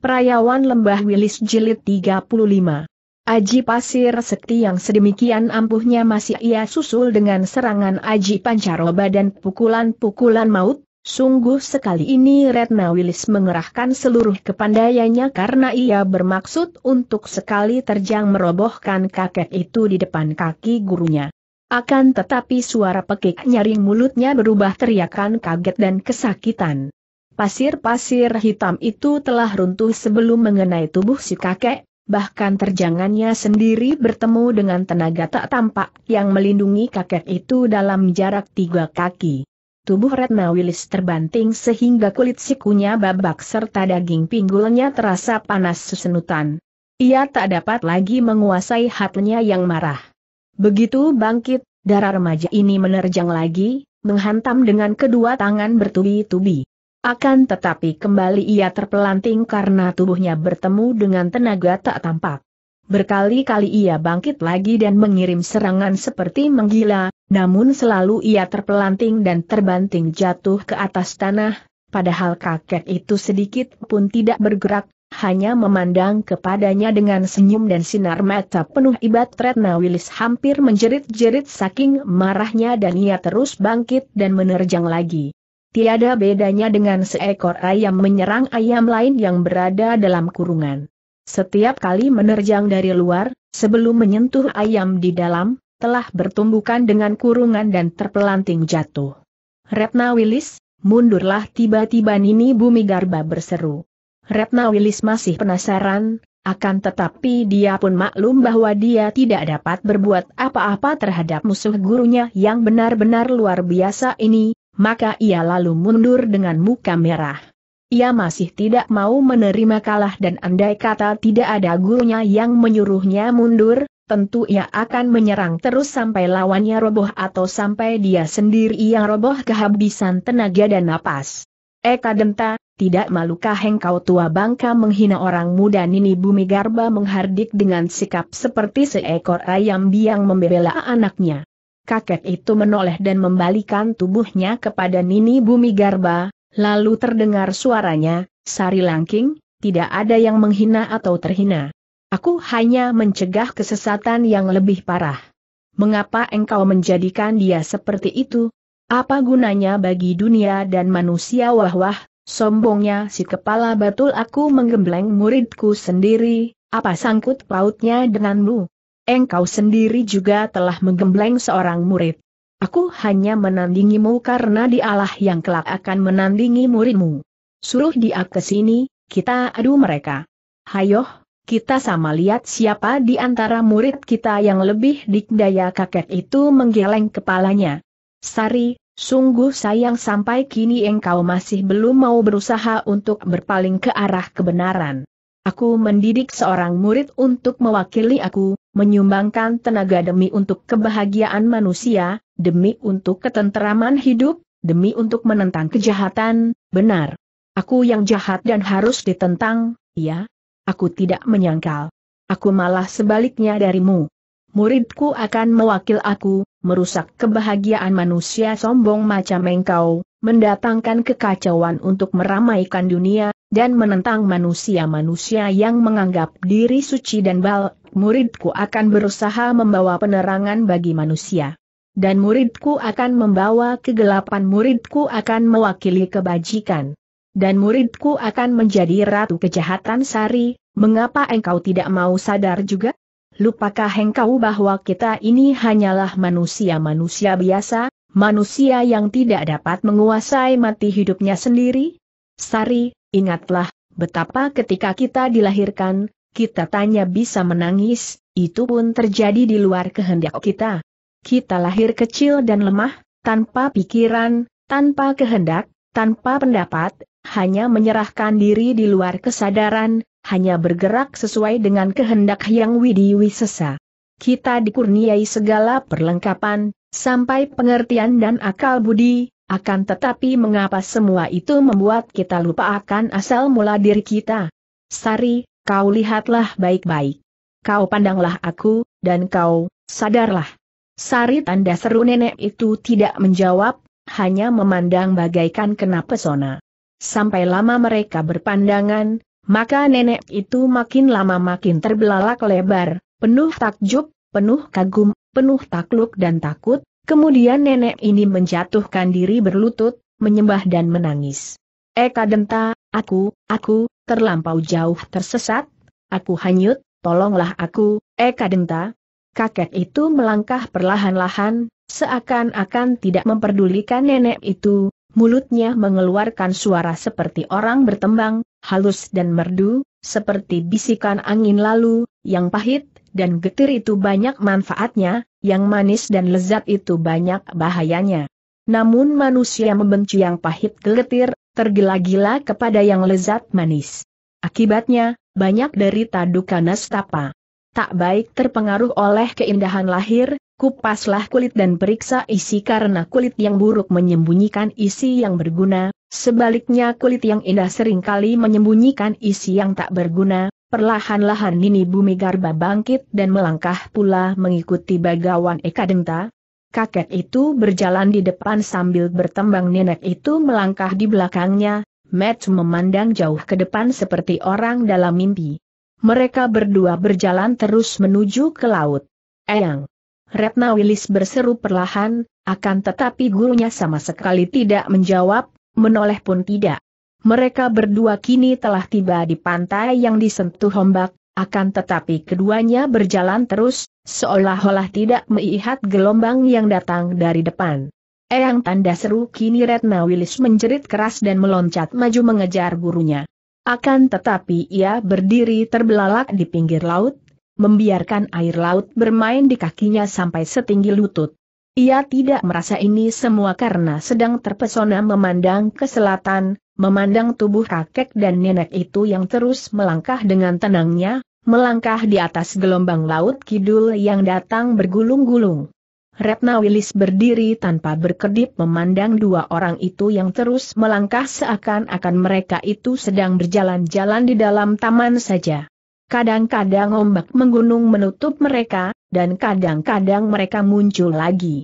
Perayawan Lembah Wilis Jilid 35. Aji Pasir Sekti yang sedemikian ampuhnya masih ia susul dengan serangan Aji Pancaroba dan pukulan-pukulan maut, sungguh sekali ini Retna Wilis mengerahkan seluruh kepandaiannya karena ia bermaksud untuk sekali terjang merobohkan kakek itu di depan kaki gurunya. Akan tetapi suara pekik nyaring mulutnya berubah teriakan kaget dan kesakitan. Pasir-pasir hitam itu telah runtuh sebelum mengenai tubuh si kakek, bahkan terjangannya sendiri bertemu dengan tenaga tak tampak yang melindungi kakek itu dalam jarak tiga kaki. Tubuh Retna Wilis terbanting sehingga kulit sikunya babak serta daging pinggulnya terasa panas sesenutan. Ia tak dapat lagi menguasai hatinya yang marah. Begitu bangkit, darah remaja ini menerjang lagi, menghantam dengan kedua tangan bertubi-tubi. Akan tetapi kembali ia terpelanting karena tubuhnya bertemu dengan tenaga tak tampak. Berkali-kali ia bangkit lagi dan mengirim serangan seperti menggila, namun selalu ia terpelanting dan terbanting jatuh ke atas tanah, padahal kakek itu sedikit pun tidak bergerak, hanya memandang kepadanya dengan senyum dan sinar mata penuh ibat Retna Willis hampir menjerit-jerit saking marahnya dan ia terus bangkit dan menerjang lagi. Tiada bedanya dengan seekor ayam menyerang ayam lain yang berada dalam kurungan. Setiap kali menerjang dari luar, sebelum menyentuh ayam di dalam, telah bertumbukan dengan kurungan dan terpelanting jatuh. Retna Wilis, mundurlah tiba-tiba Nini Bumi Garba berseru. Retna Wilis masih penasaran, akan tetapi dia pun maklum bahwa dia tidak dapat berbuat apa-apa terhadap musuh gurunya yang benar-benar luar biasa ini, maka ia lalu mundur dengan muka merah. Ia masih tidak mau menerima kalah dan andai kata tidak ada gurunya yang menyuruhnya mundur, tentu ia akan menyerang terus sampai lawannya roboh atau sampai dia sendiri yang roboh kehabisan tenaga dan napas. Eka Denta, tidak malukah engkau tua bangka menghina orang muda Nini Bumi Garba menghardik dengan sikap seperti seekor ayam biang membela anaknya kakek itu menoleh dan membalikan tubuhnya kepada Nini Bumi Garba, lalu terdengar suaranya, Sari Langking, tidak ada yang menghina atau terhina. Aku hanya mencegah kesesatan yang lebih parah. Mengapa engkau menjadikan dia seperti itu? Apa gunanya bagi dunia dan manusia wah-wah, sombongnya si kepala batul aku menggembleng muridku sendiri, apa sangkut pautnya denganmu? engkau sendiri juga telah menggembleng seorang murid. Aku hanya menandingimu karena dialah yang kelak akan menandingi muridmu. Suruh dia ke sini, kita adu mereka. Hayoh, kita sama lihat siapa di antara murid kita yang lebih dikdaya kakek itu menggeleng kepalanya. Sari, sungguh sayang sampai kini engkau masih belum mau berusaha untuk berpaling ke arah kebenaran. Aku mendidik seorang murid untuk mewakili aku, menyumbangkan tenaga demi untuk kebahagiaan manusia, demi untuk ketenteraman hidup, demi untuk menentang kejahatan, benar. Aku yang jahat dan harus ditentang, ya. Aku tidak menyangkal. Aku malah sebaliknya darimu. Muridku akan mewakil aku, merusak kebahagiaan manusia sombong macam engkau, mendatangkan kekacauan untuk meramaikan dunia, dan menentang manusia-manusia yang menganggap diri suci dan bal, muridku akan berusaha membawa penerangan bagi manusia. Dan muridku akan membawa kegelapan muridku akan mewakili kebajikan. Dan muridku akan menjadi ratu kejahatan sari, mengapa engkau tidak mau sadar juga? Lupakah engkau bahwa kita ini hanyalah manusia-manusia biasa, manusia yang tidak dapat menguasai mati hidupnya sendiri? Sari, ingatlah, betapa ketika kita dilahirkan, kita tanya bisa menangis, itu pun terjadi di luar kehendak kita. Kita lahir kecil dan lemah, tanpa pikiran, tanpa kehendak, tanpa pendapat, hanya menyerahkan diri di luar kesadaran, hanya bergerak sesuai dengan kehendak yang widi sesa. Kita dikurniai segala perlengkapan, sampai pengertian dan akal budi, akan tetapi mengapa semua itu membuat kita lupa akan asal mula diri kita? Sari, kau lihatlah baik-baik. Kau pandanglah aku, dan kau, sadarlah. Sari tanda seru nenek itu tidak menjawab, hanya memandang bagaikan kena pesona. Sampai lama mereka berpandangan, maka nenek itu makin lama makin terbelalak lebar, penuh takjub, penuh kagum penuh takluk dan takut, kemudian nenek ini menjatuhkan diri berlutut, menyembah dan menangis. Eka Denta, aku, aku, terlampau jauh tersesat, aku hanyut, tolonglah aku, Eka Denta. Kakek itu melangkah perlahan-lahan, seakan-akan tidak memperdulikan nenek itu, mulutnya mengeluarkan suara seperti orang bertembang, halus dan merdu, seperti bisikan angin lalu, yang pahit, dan getir itu banyak manfaatnya, yang manis dan lezat itu banyak bahayanya. Namun manusia membenci yang pahit geletir, tergila-gila kepada yang lezat manis. Akibatnya, banyak dari duka nastapa. Tak baik terpengaruh oleh keindahan lahir, kupaslah kulit dan periksa isi karena kulit yang buruk menyembunyikan isi yang berguna, sebaliknya kulit yang indah seringkali menyembunyikan isi yang tak berguna, Perlahan-lahan Nini Bumi Garba bangkit dan melangkah pula mengikuti bagawan Eka Denta. Kakek itu berjalan di depan sambil bertembang nenek itu melangkah di belakangnya, Matt memandang jauh ke depan seperti orang dalam mimpi. Mereka berdua berjalan terus menuju ke laut. Eyang. Retna Wilis berseru perlahan, akan tetapi gurunya sama sekali tidak menjawab, menoleh pun tidak. Mereka berdua kini telah tiba di pantai yang disentuh ombak, akan tetapi keduanya berjalan terus, seolah-olah tidak melihat gelombang yang datang dari depan. Eyang tanda seru kini Retna Wilis menjerit keras dan meloncat maju mengejar gurunya. Akan tetapi ia berdiri terbelalak di pinggir laut, membiarkan air laut bermain di kakinya sampai setinggi lutut. Ia tidak merasa ini semua karena sedang terpesona memandang ke selatan, Memandang tubuh kakek dan nenek itu yang terus melangkah dengan tenangnya, melangkah di atas gelombang laut kidul yang datang bergulung-gulung. Retna Wilis berdiri tanpa berkedip memandang dua orang itu yang terus melangkah seakan-akan mereka itu sedang berjalan-jalan di dalam taman saja. Kadang-kadang ombak menggunung menutup mereka, dan kadang-kadang mereka muncul lagi.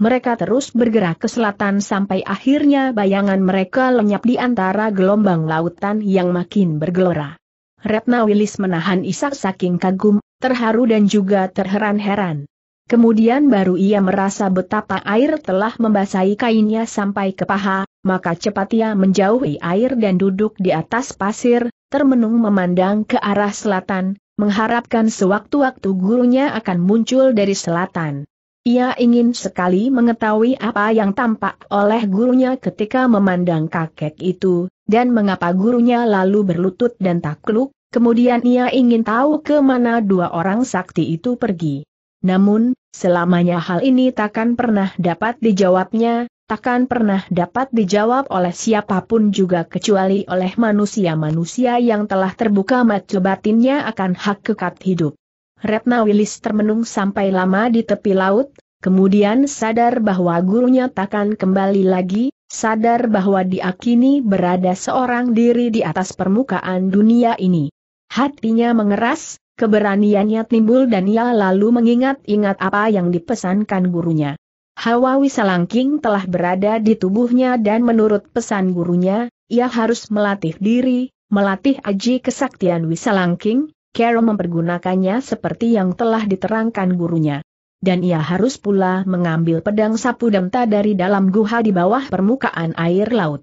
Mereka terus bergerak ke selatan sampai akhirnya bayangan mereka lenyap di antara gelombang lautan yang makin bergelora. Retna Wilis menahan isak saking kagum, terharu dan juga terheran-heran. Kemudian baru ia merasa betapa air telah membasahi kainnya sampai ke paha, maka cepat ia menjauhi air dan duduk di atas pasir, termenung memandang ke arah selatan, mengharapkan sewaktu-waktu gurunya akan muncul dari selatan. Ia ingin sekali mengetahui apa yang tampak oleh gurunya ketika memandang kakek itu, dan mengapa gurunya lalu berlutut dan takluk, kemudian ia ingin tahu ke mana dua orang sakti itu pergi. Namun, selamanya hal ini takkan pernah dapat dijawabnya, takkan pernah dapat dijawab oleh siapapun juga kecuali oleh manusia-manusia yang telah terbuka mata batinnya akan hak kekat hidup. Retna Wilis termenung sampai lama di tepi laut, kemudian sadar bahwa gurunya takkan kembali lagi, sadar bahwa dia kini berada seorang diri di atas permukaan dunia ini. Hatinya mengeras, keberaniannya timbul dan ia lalu mengingat-ingat apa yang dipesankan gurunya. Hawa Wisalangking telah berada di tubuhnya dan menurut pesan gurunya, ia harus melatih diri, melatih aji kesaktian Wisalangking, Carol mempergunakannya seperti yang telah diterangkan gurunya. Dan ia harus pula mengambil pedang sapu damta dari dalam guha di bawah permukaan air laut.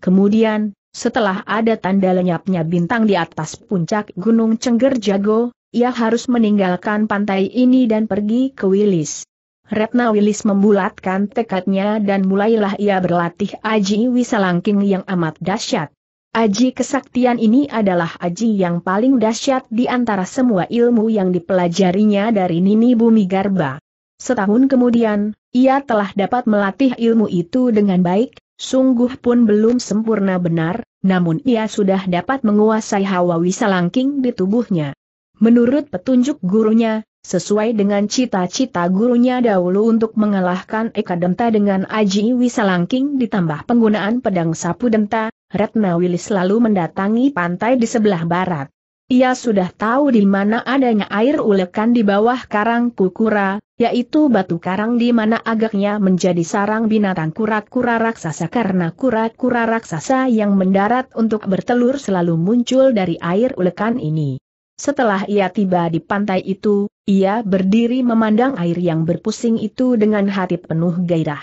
Kemudian, setelah ada tanda lenyapnya bintang di atas puncak Gunung Cengger Jago, ia harus meninggalkan pantai ini dan pergi ke Wilis. Retna Wilis membulatkan tekadnya dan mulailah ia berlatih Aji Wisalangking yang amat dahsyat. Aji kesaktian ini adalah aji yang paling dahsyat di antara semua ilmu yang dipelajarinya dari Nini Bumi Garba. Setahun kemudian, ia telah dapat melatih ilmu itu dengan baik, sungguh pun belum sempurna benar, namun ia sudah dapat menguasai hawa wisalangking di tubuhnya. Menurut petunjuk gurunya, sesuai dengan cita-cita gurunya dahulu untuk mengalahkan Eka Denta dengan Aji Wisalangking ditambah penggunaan pedang sapu Denta, Retna Willy selalu mendatangi pantai di sebelah barat. Ia sudah tahu di mana adanya air ulekan di bawah karang kukura, yaitu batu karang di mana agaknya menjadi sarang binatang kura-kura raksasa karena kura-kura raksasa yang mendarat untuk bertelur selalu muncul dari air ulekan ini. Setelah ia tiba di pantai itu, ia berdiri memandang air yang berpusing itu dengan hati penuh gairah.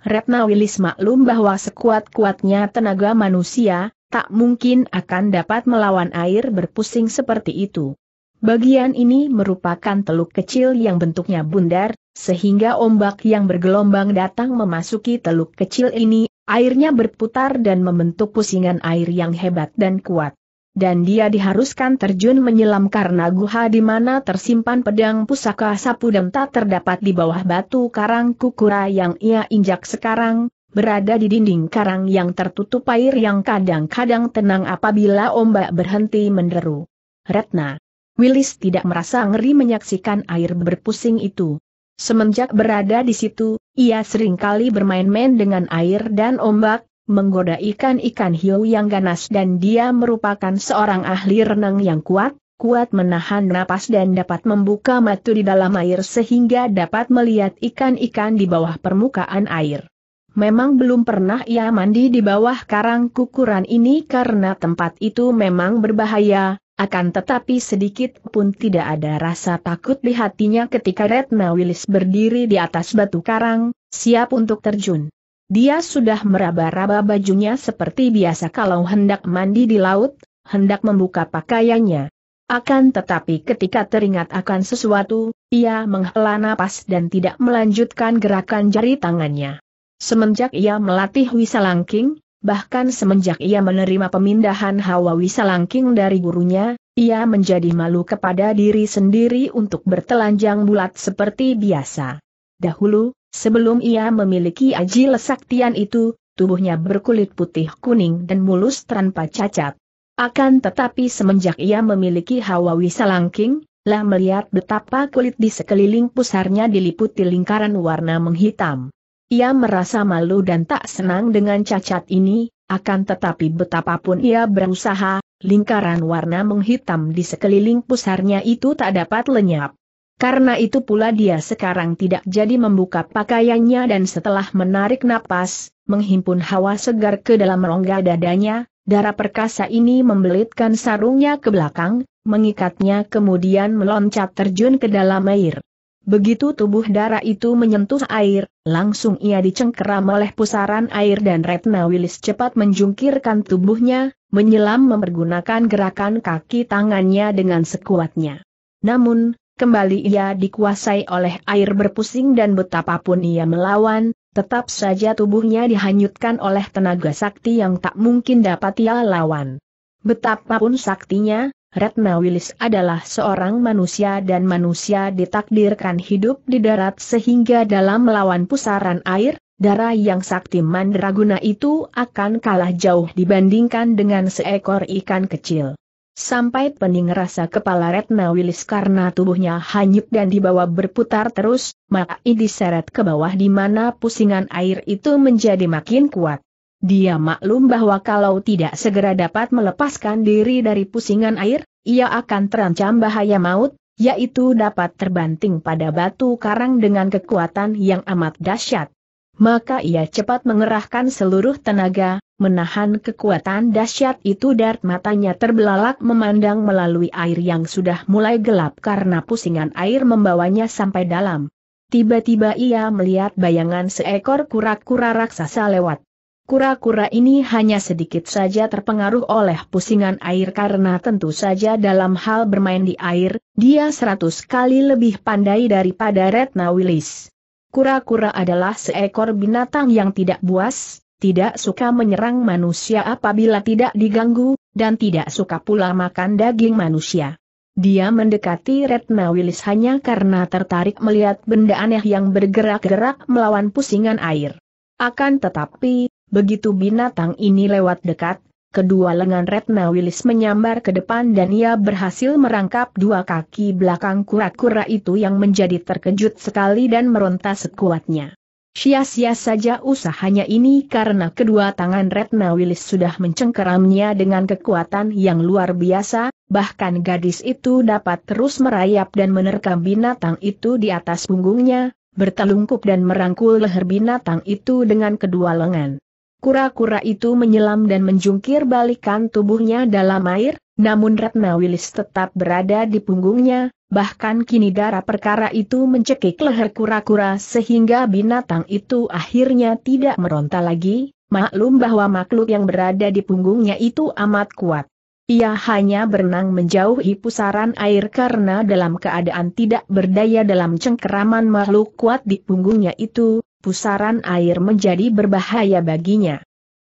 Retna Wilis maklum bahwa sekuat-kuatnya tenaga manusia, tak mungkin akan dapat melawan air berpusing seperti itu. Bagian ini merupakan teluk kecil yang bentuknya bundar, sehingga ombak yang bergelombang datang memasuki teluk kecil ini, airnya berputar dan membentuk pusingan air yang hebat dan kuat dan dia diharuskan terjun menyelam karena guha di mana tersimpan pedang pusaka sapu dan tak terdapat di bawah batu karang kukura yang ia injak sekarang, berada di dinding karang yang tertutup air yang kadang-kadang tenang apabila ombak berhenti menderu. Retna. Willis tidak merasa ngeri menyaksikan air berpusing itu. Semenjak berada di situ, ia seringkali bermain-main dengan air dan ombak, menggoda ikan-ikan hiu yang ganas dan dia merupakan seorang ahli renang yang kuat, kuat menahan napas dan dapat membuka mata di dalam air sehingga dapat melihat ikan-ikan di bawah permukaan air. Memang belum pernah ia mandi di bawah karang kukuran ini karena tempat itu memang berbahaya, akan tetapi sedikit pun tidak ada rasa takut di hatinya ketika Retna Willis berdiri di atas batu karang, siap untuk terjun. Dia sudah meraba-raba bajunya seperti biasa kalau hendak mandi di laut, hendak membuka pakaiannya. Akan tetapi ketika teringat akan sesuatu, ia menghela napas dan tidak melanjutkan gerakan jari tangannya. Semenjak ia melatih Wisalangking, bahkan semenjak ia menerima pemindahan Hawa Wisalangking dari gurunya, ia menjadi malu kepada diri sendiri untuk bertelanjang bulat seperti biasa. Dahulu, Sebelum ia memiliki aji lesaktian itu, tubuhnya berkulit putih kuning dan mulus tanpa cacat. Akan tetapi semenjak ia memiliki hawa wisalangking, lah melihat betapa kulit di sekeliling pusarnya diliputi lingkaran warna menghitam. Ia merasa malu dan tak senang dengan cacat ini, akan tetapi betapapun ia berusaha, lingkaran warna menghitam di sekeliling pusarnya itu tak dapat lenyap. Karena itu pula dia sekarang tidak jadi membuka pakaiannya dan setelah menarik napas, menghimpun hawa segar ke dalam rongga dadanya, darah perkasa ini membelitkan sarungnya ke belakang, mengikatnya kemudian meloncat terjun ke dalam air. Begitu tubuh darah itu menyentuh air, langsung ia dicengkeram oleh pusaran air dan Retna Wilis cepat menjungkirkan tubuhnya, menyelam mempergunakan gerakan kaki tangannya dengan sekuatnya. Namun, kembali ia dikuasai oleh air berpusing dan betapapun ia melawan, tetap saja tubuhnya dihanyutkan oleh tenaga sakti yang tak mungkin dapat ia lawan. Betapapun saktinya, Retna Willis adalah seorang manusia dan manusia ditakdirkan hidup di darat sehingga dalam melawan pusaran air, darah yang sakti mandraguna itu akan kalah jauh dibandingkan dengan seekor ikan kecil. Sampai pening rasa kepala Retna Wilis karena tubuhnya hanyut dan dibawa berputar terus, maka ini diseret ke bawah di mana pusingan air itu menjadi makin kuat. Dia maklum bahwa kalau tidak segera dapat melepaskan diri dari pusingan air, ia akan terancam bahaya maut, yaitu dapat terbanting pada batu karang dengan kekuatan yang amat dahsyat. Maka ia cepat mengerahkan seluruh tenaga, Menahan kekuatan dahsyat itu dart matanya terbelalak memandang melalui air yang sudah mulai gelap karena pusingan air membawanya sampai dalam. Tiba-tiba ia melihat bayangan seekor kura-kura raksasa lewat. Kura-kura ini hanya sedikit saja terpengaruh oleh pusingan air karena tentu saja dalam hal bermain di air, dia seratus kali lebih pandai daripada Retna Willis. Kura-kura adalah seekor binatang yang tidak buas, tidak suka menyerang manusia apabila tidak diganggu, dan tidak suka pula makan daging manusia. Dia mendekati Retna Wilis hanya karena tertarik melihat benda aneh yang bergerak-gerak melawan pusingan air. Akan tetapi, begitu binatang ini lewat dekat, kedua lengan Retna Wilis menyambar ke depan dan ia berhasil merangkap dua kaki belakang kura-kura itu yang menjadi terkejut sekali dan meronta sekuatnya. Sia-sia saja usahanya ini karena kedua tangan Retna Wilis sudah mencengkeramnya dengan kekuatan yang luar biasa, bahkan gadis itu dapat terus merayap dan menerkam binatang itu di atas punggungnya, bertelungkup dan merangkul leher binatang itu dengan kedua lengan. Kura-kura itu menyelam dan menjungkir balikan tubuhnya dalam air, namun Ratna Wilis tetap berada di punggungnya, bahkan kini darah perkara itu mencekik leher kura-kura sehingga binatang itu akhirnya tidak meronta lagi, maklum bahwa makhluk yang berada di punggungnya itu amat kuat. Ia hanya berenang menjauhi pusaran air karena dalam keadaan tidak berdaya dalam cengkeraman makhluk kuat di punggungnya itu, pusaran air menjadi berbahaya baginya.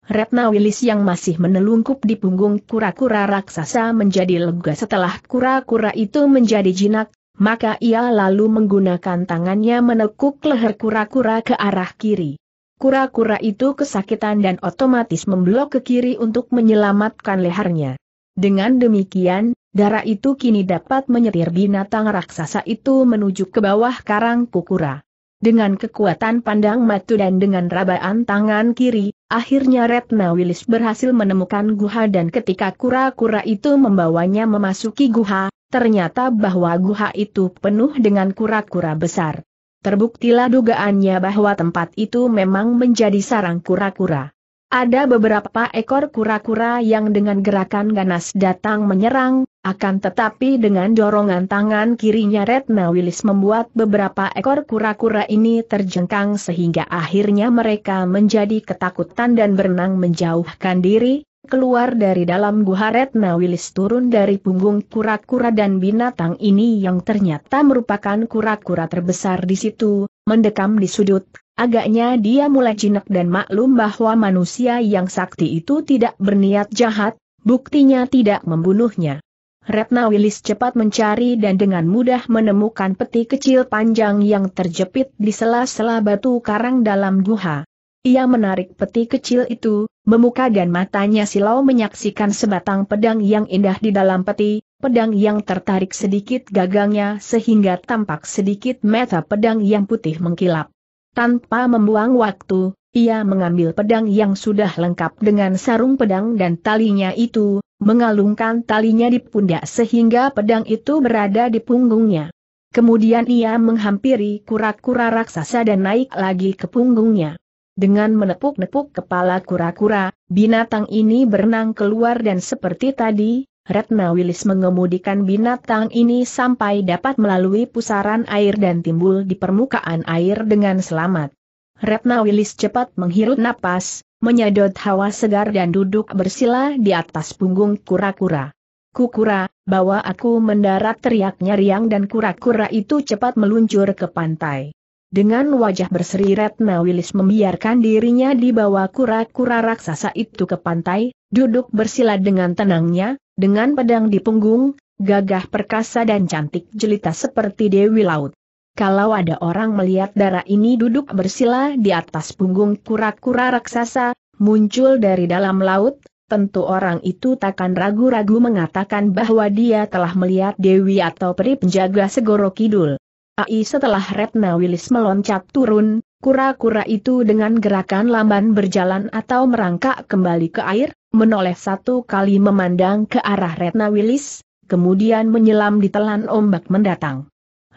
Retna Wilis yang masih menelungkup di punggung kura-kura raksasa menjadi lega setelah kura-kura itu menjadi jinak, maka ia lalu menggunakan tangannya menekuk leher kura-kura ke arah kiri. Kura-kura itu kesakitan dan otomatis memblok ke kiri untuk menyelamatkan lehernya. Dengan demikian, darah itu kini dapat menyetir binatang raksasa itu menuju ke bawah karang kukura. Dengan kekuatan pandang matu dan dengan rabaan tangan kiri, akhirnya Retna Wilis berhasil menemukan guha dan ketika kura-kura itu membawanya memasuki guha, ternyata bahwa guha itu penuh dengan kura-kura besar. Terbuktilah dugaannya bahwa tempat itu memang menjadi sarang kura-kura. Ada beberapa ekor kura-kura yang dengan gerakan ganas datang menyerang, akan tetapi dengan dorongan tangan kirinya Retna Wilis membuat beberapa ekor kura-kura ini terjengkang sehingga akhirnya mereka menjadi ketakutan dan berenang menjauhkan diri, keluar dari dalam gua Retna Wilis turun dari punggung kura-kura dan binatang ini yang ternyata merupakan kura-kura terbesar di situ, mendekam di sudut, Agaknya dia mulai jinak dan maklum bahwa manusia yang sakti itu tidak berniat jahat, buktinya tidak membunuhnya. Retna Wilis cepat mencari dan dengan mudah menemukan peti kecil panjang yang terjepit di sela-sela batu karang dalam guha. Ia menarik peti kecil itu, memuka dan matanya silau menyaksikan sebatang pedang yang indah di dalam peti, pedang yang tertarik sedikit gagangnya sehingga tampak sedikit meta pedang yang putih mengkilap. Tanpa membuang waktu, ia mengambil pedang yang sudah lengkap dengan sarung pedang dan talinya itu, mengalungkan talinya di pundak sehingga pedang itu berada di punggungnya. Kemudian ia menghampiri kura-kura raksasa dan naik lagi ke punggungnya. Dengan menepuk-nepuk kepala kura-kura, binatang ini berenang keluar dan seperti tadi, Retna Wilis mengemudikan binatang ini sampai dapat melalui pusaran air dan timbul di permukaan air dengan selamat. Retna Wilis cepat menghirup napas, menyedot hawa segar dan duduk bersila di atas punggung kura-kura. Kukura, bawa aku mendarat teriaknya riang dan kura-kura itu cepat meluncur ke pantai. Dengan wajah berseri Retna Wilis membiarkan dirinya dibawa kura-kura raksasa itu ke pantai, duduk bersila dengan tenangnya, dengan pedang di punggung, gagah perkasa dan cantik jelita seperti Dewi Laut. Kalau ada orang melihat darah ini duduk bersila di atas punggung kura-kura raksasa, muncul dari dalam laut, tentu orang itu takkan ragu-ragu mengatakan bahwa dia telah melihat Dewi atau peri penjaga Segoro Kidul. AI setelah Retna Wilis meloncat turun, kura-kura itu dengan gerakan lamban berjalan atau merangkak kembali ke air, menoleh satu kali memandang ke arah Retna Wilis, kemudian menyelam di telan ombak mendatang.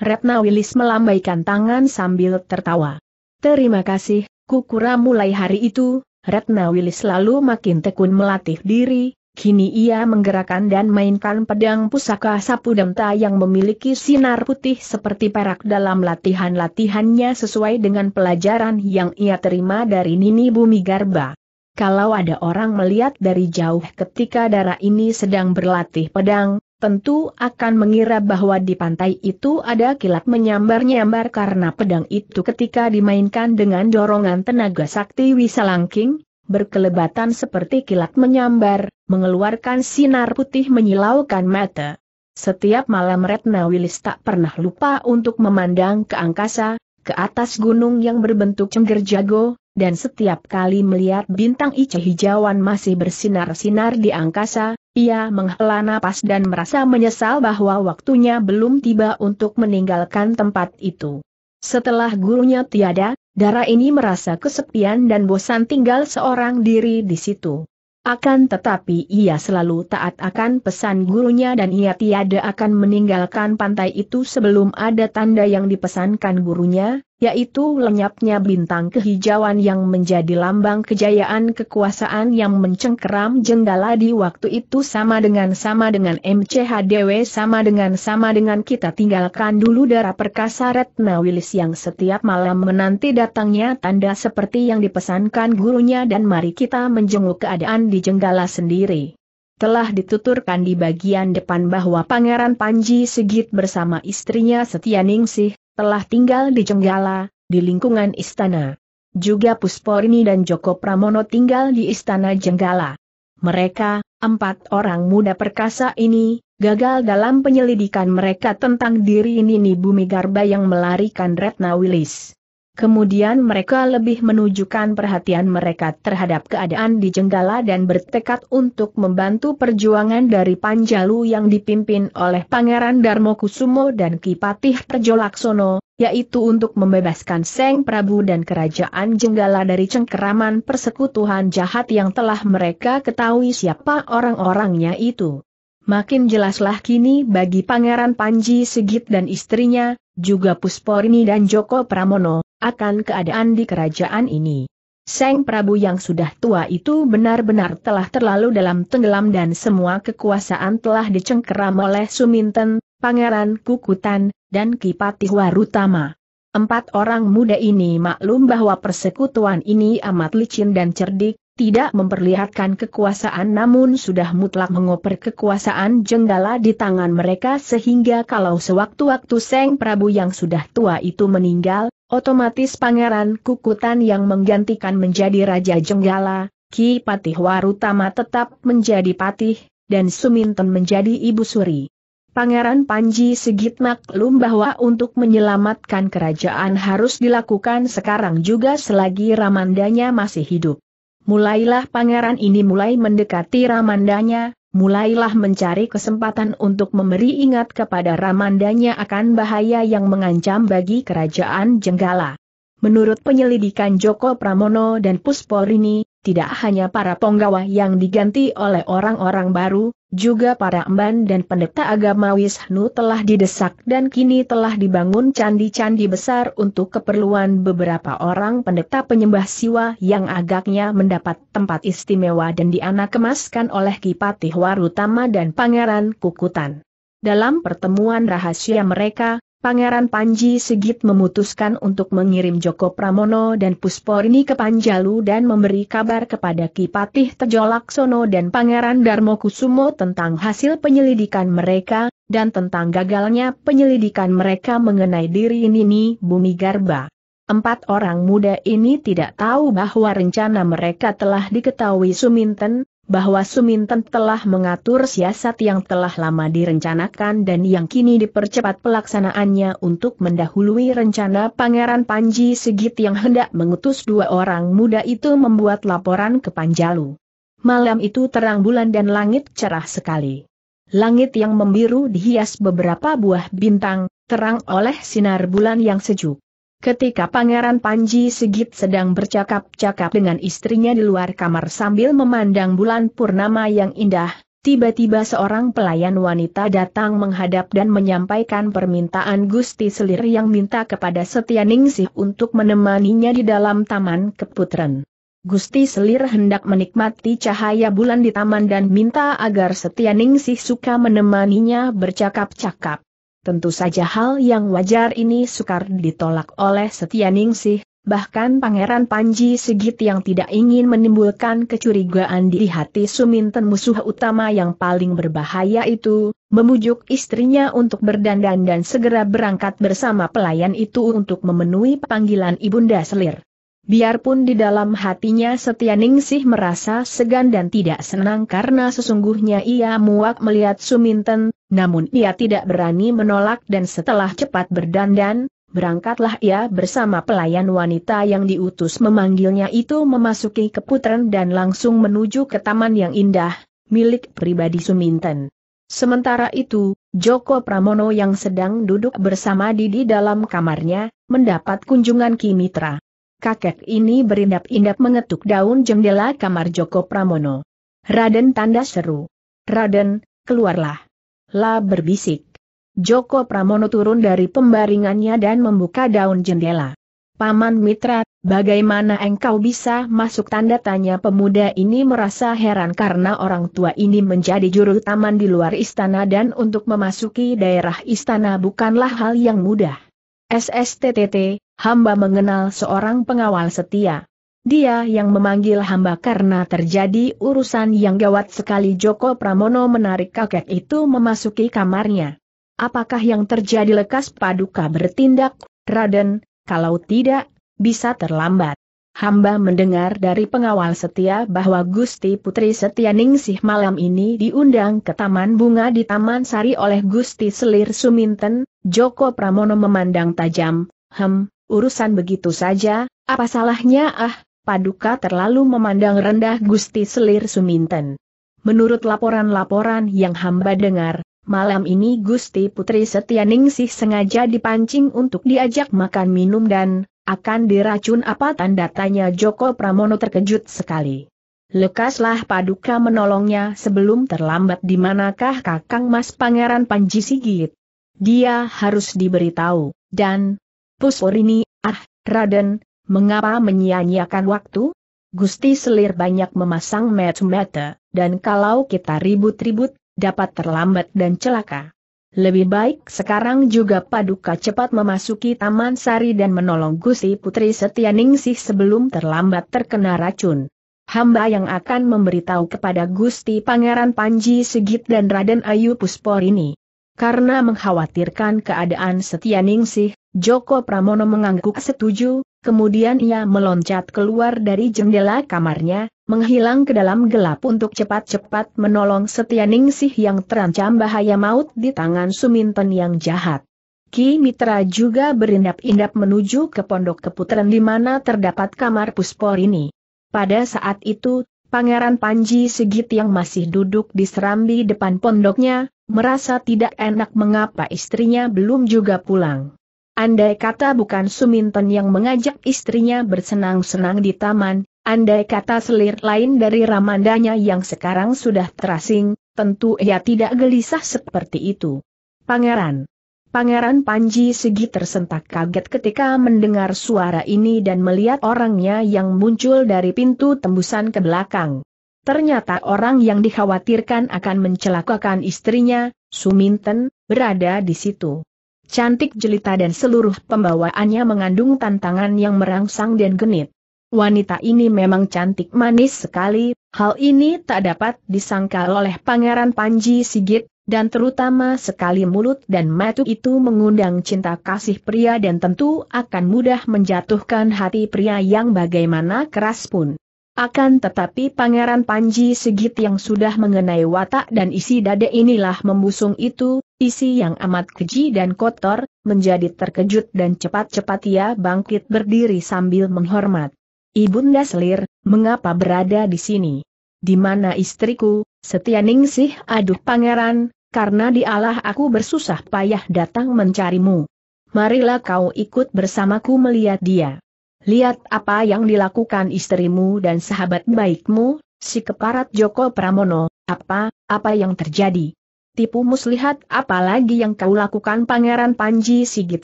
Retna Wilis melambaikan tangan sambil tertawa. Terima kasih, kukura mulai hari itu, Retna Wilis lalu makin tekun melatih diri, Kini ia menggerakkan dan mainkan pedang pusaka sapu demta yang memiliki sinar putih seperti perak dalam latihan-latihannya sesuai dengan pelajaran yang ia terima dari Nini Bumi Garba. Kalau ada orang melihat dari jauh ketika darah ini sedang berlatih pedang, tentu akan mengira bahwa di pantai itu ada kilat menyambar-nyambar karena pedang itu ketika dimainkan dengan dorongan tenaga sakti Wisalangking, berkelebatan seperti kilat menyambar, mengeluarkan sinar putih menyilaukan mata. Setiap malam Retna Wilis tak pernah lupa untuk memandang ke angkasa, ke atas gunung yang berbentuk cengger jago, dan setiap kali melihat bintang ice hijauan masih bersinar-sinar di angkasa, ia menghela napas dan merasa menyesal bahwa waktunya belum tiba untuk meninggalkan tempat itu. Setelah gurunya tiada, Dara ini merasa kesepian dan bosan tinggal seorang diri di situ. Akan tetapi ia selalu taat akan pesan gurunya dan ia tiada akan meninggalkan pantai itu sebelum ada tanda yang dipesankan gurunya, yaitu lenyapnya bintang kehijauan yang menjadi lambang kejayaan kekuasaan yang mencengkeram jenggala di waktu itu sama dengan sama dengan MCHDW sama dengan sama dengan kita tinggalkan dulu darah perkasa Retna Wilis yang setiap malam menanti datangnya tanda seperti yang dipesankan gurunya dan mari kita menjenguk keadaan di jenggala sendiri telah dituturkan di bagian depan bahwa Pangeran Panji Sigit bersama istrinya Setia Ningsih, telah tinggal di Jenggala, di lingkungan istana. Juga Pusporini dan Joko Pramono tinggal di istana Jenggala. Mereka, empat orang muda perkasa ini, gagal dalam penyelidikan mereka tentang diri Nini Bumi Garba yang melarikan Retna Wilis. Kemudian mereka lebih menunjukkan perhatian mereka terhadap keadaan di Jenggala dan bertekad untuk membantu perjuangan dari Panjalu yang dipimpin oleh Pangeran Darmo Kusumo dan Kipatih Perjolaksono, yaitu untuk membebaskan Seng Prabu dan kerajaan Jenggala dari cengkeraman persekutuhan jahat yang telah mereka ketahui siapa orang-orangnya itu. Makin jelaslah kini bagi Pangeran Panji Sigit dan istrinya, juga Pusporini dan Joko Pramono, akan keadaan di kerajaan ini. Seng Prabu yang sudah tua itu benar-benar telah terlalu dalam tenggelam dan semua kekuasaan telah dicengkeram oleh Suminten, Pangeran Kukutan, dan Kipati Warutama. Empat orang muda ini maklum bahwa persekutuan ini amat licin dan cerdik, tidak memperlihatkan kekuasaan namun sudah mutlak mengoper kekuasaan jenggala di tangan mereka sehingga kalau sewaktu-waktu Seng Prabu yang sudah tua itu meninggal, otomatis Pangeran Kukutan yang menggantikan menjadi Raja Jenggala, Ki Patih Warutama tetap menjadi Patih, dan Suminten menjadi Ibu Suri. Pangeran Panji Sigit maklum bahwa untuk menyelamatkan kerajaan harus dilakukan sekarang juga selagi Ramandanya masih hidup mulailah pangeran ini mulai mendekati Ramandanya, mulailah mencari kesempatan untuk memberi ingat kepada Ramandanya akan bahaya yang mengancam bagi kerajaan Jenggala. Menurut penyelidikan Joko Pramono dan Puspor ini, tidak hanya para penggawa yang diganti oleh orang-orang baru, juga para emban dan pendeta agama Wisnu telah didesak dan kini telah dibangun candi-candi besar untuk keperluan beberapa orang pendeta penyembah siwa yang agaknya mendapat tempat istimewa dan dianakemaskan oleh Kipatih Warutama dan Pangeran Kukutan. Dalam pertemuan rahasia mereka, Pangeran Panji Sigit memutuskan untuk mengirim Joko Pramono dan Pusporni ke Panjalu dan memberi kabar kepada Kipatih Tejolaksono dan Pangeran Darmo Kusumo tentang hasil penyelidikan mereka, dan tentang gagalnya penyelidikan mereka mengenai diri Nini Bumi Garba. Empat orang muda ini tidak tahu bahwa rencana mereka telah diketahui Suminten, bahwa Suminten telah mengatur siasat yang telah lama direncanakan dan yang kini dipercepat pelaksanaannya untuk mendahului rencana Pangeran Panji Segit yang hendak mengutus dua orang muda itu membuat laporan ke Panjalu. Malam itu terang bulan dan langit cerah sekali. Langit yang membiru dihias beberapa buah bintang, terang oleh sinar bulan yang sejuk. Ketika Pangeran Panji Sigit sedang bercakap-cakap dengan istrinya di luar kamar sambil memandang bulan purnama yang indah, tiba-tiba seorang pelayan wanita datang menghadap dan menyampaikan permintaan Gusti Selir yang minta kepada Setia Ningsih untuk menemaninya di dalam Taman Keputren. Gusti Selir hendak menikmati cahaya bulan di taman dan minta agar Setia Ningsih suka menemaninya bercakap-cakap. Tentu saja hal yang wajar ini sukar ditolak oleh Ningsih, bahkan Pangeran Panji Sigit yang tidak ingin menimbulkan kecurigaan di hati Suminten musuh utama yang paling berbahaya itu, memujuk istrinya untuk berdandan dan segera berangkat bersama pelayan itu untuk memenuhi panggilan Ibunda Selir. Biarpun di dalam hatinya Ningsih merasa segan dan tidak senang karena sesungguhnya ia muak melihat Suminten, namun ia tidak berani menolak dan setelah cepat berdandan, berangkatlah ia bersama pelayan wanita yang diutus memanggilnya itu memasuki keputren dan langsung menuju ke taman yang indah, milik pribadi Suminten. Sementara itu, Joko Pramono yang sedang duduk bersama Didi dalam kamarnya, mendapat kunjungan Kimitra. Kakek ini berindap-indap mengetuk daun jendela kamar Joko Pramono. Raden tanda seru. Raden, keluarlah. La berbisik. Joko Pramono turun dari pembaringannya dan membuka daun jendela. Paman Mitra, bagaimana engkau bisa masuk tanda tanya pemuda ini merasa heran karena orang tua ini menjadi juru taman di luar istana dan untuk memasuki daerah istana bukanlah hal yang mudah. SSTTT, hamba mengenal seorang pengawal setia. Dia yang memanggil hamba karena terjadi urusan yang gawat sekali Joko Pramono menarik kakek itu memasuki kamarnya. Apakah yang terjadi lekas paduka bertindak, Raden, kalau tidak, bisa terlambat. Hamba mendengar dari pengawal setia bahwa Gusti Putri Ningsih malam ini diundang ke Taman Bunga di Taman Sari oleh Gusti Selir Suminten, Joko Pramono memandang tajam, hem, urusan begitu saja, apa salahnya ah, Paduka terlalu memandang rendah Gusti Selir Suminten. Menurut laporan-laporan yang hamba dengar, malam ini Gusti Putri Setianingsih sengaja dipancing untuk diajak makan minum dan akan diracun apa tanda tanya Joko Pramono terkejut sekali. Lekaslah Paduka menolongnya sebelum terlambat di manakah Kakang Mas Pangeran Panji Sigit. Dia harus diberitahu, dan Pusorini, ah, Raden, mengapa menyia-nyiakan waktu? Gusti Selir banyak memasang mata-mata, dan kalau kita ribut-ribut, dapat terlambat dan celaka. Lebih baik sekarang juga Paduka cepat memasuki Taman Sari dan menolong Gusti Putri Setianingsih sebelum terlambat terkena racun. Hamba yang akan memberitahu kepada Gusti Pangeran Panji Segit dan Raden Ayu Puspor ini. Karena mengkhawatirkan keadaan Setianingsih, Joko Pramono mengangguk setuju, kemudian ia meloncat keluar dari jendela kamarnya, menghilang ke dalam gelap untuk cepat-cepat menolong Setianingsih yang terancam bahaya maut di tangan Suminten yang jahat. Ki Mitra juga berindap-indap menuju ke pondok keputaran di mana terdapat kamar puspor ini. Pada saat itu, Pangeran Panji Sigit yang masih duduk di serambi depan pondoknya, merasa tidak enak mengapa istrinya belum juga pulang. Andai kata bukan Suminten yang mengajak istrinya bersenang-senang di taman, andai kata selir lain dari Ramandanya yang sekarang sudah terasing, tentu ia tidak gelisah seperti itu. Pangeran Pangeran Panji Segi tersentak kaget ketika mendengar suara ini dan melihat orangnya yang muncul dari pintu tembusan ke belakang. Ternyata orang yang dikhawatirkan akan mencelakakan istrinya, Suminten, berada di situ cantik jelita dan seluruh pembawaannya mengandung tantangan yang merangsang dan genit. Wanita ini memang cantik manis sekali, hal ini tak dapat disangkal oleh Pangeran Panji Sigit, dan terutama sekali mulut dan matu itu mengundang cinta kasih pria dan tentu akan mudah menjatuhkan hati pria yang bagaimana keras pun. Akan tetapi Pangeran Panji Sigit yang sudah mengenai watak dan isi dada inilah membusung itu isi yang amat keji dan kotor, menjadi terkejut dan cepat-cepat ia bangkit berdiri sambil menghormat. Ibunda Selir, mengapa berada di sini? Di mana istriku, Setianing sih aduh pangeran, karena dialah aku bersusah payah datang mencarimu. Marilah kau ikut bersamaku melihat dia. Lihat apa yang dilakukan istrimu dan sahabat baikmu, si keparat Joko Pramono, apa, apa yang terjadi tipu muslihat apalagi yang kau lakukan Pangeran Panji Sigit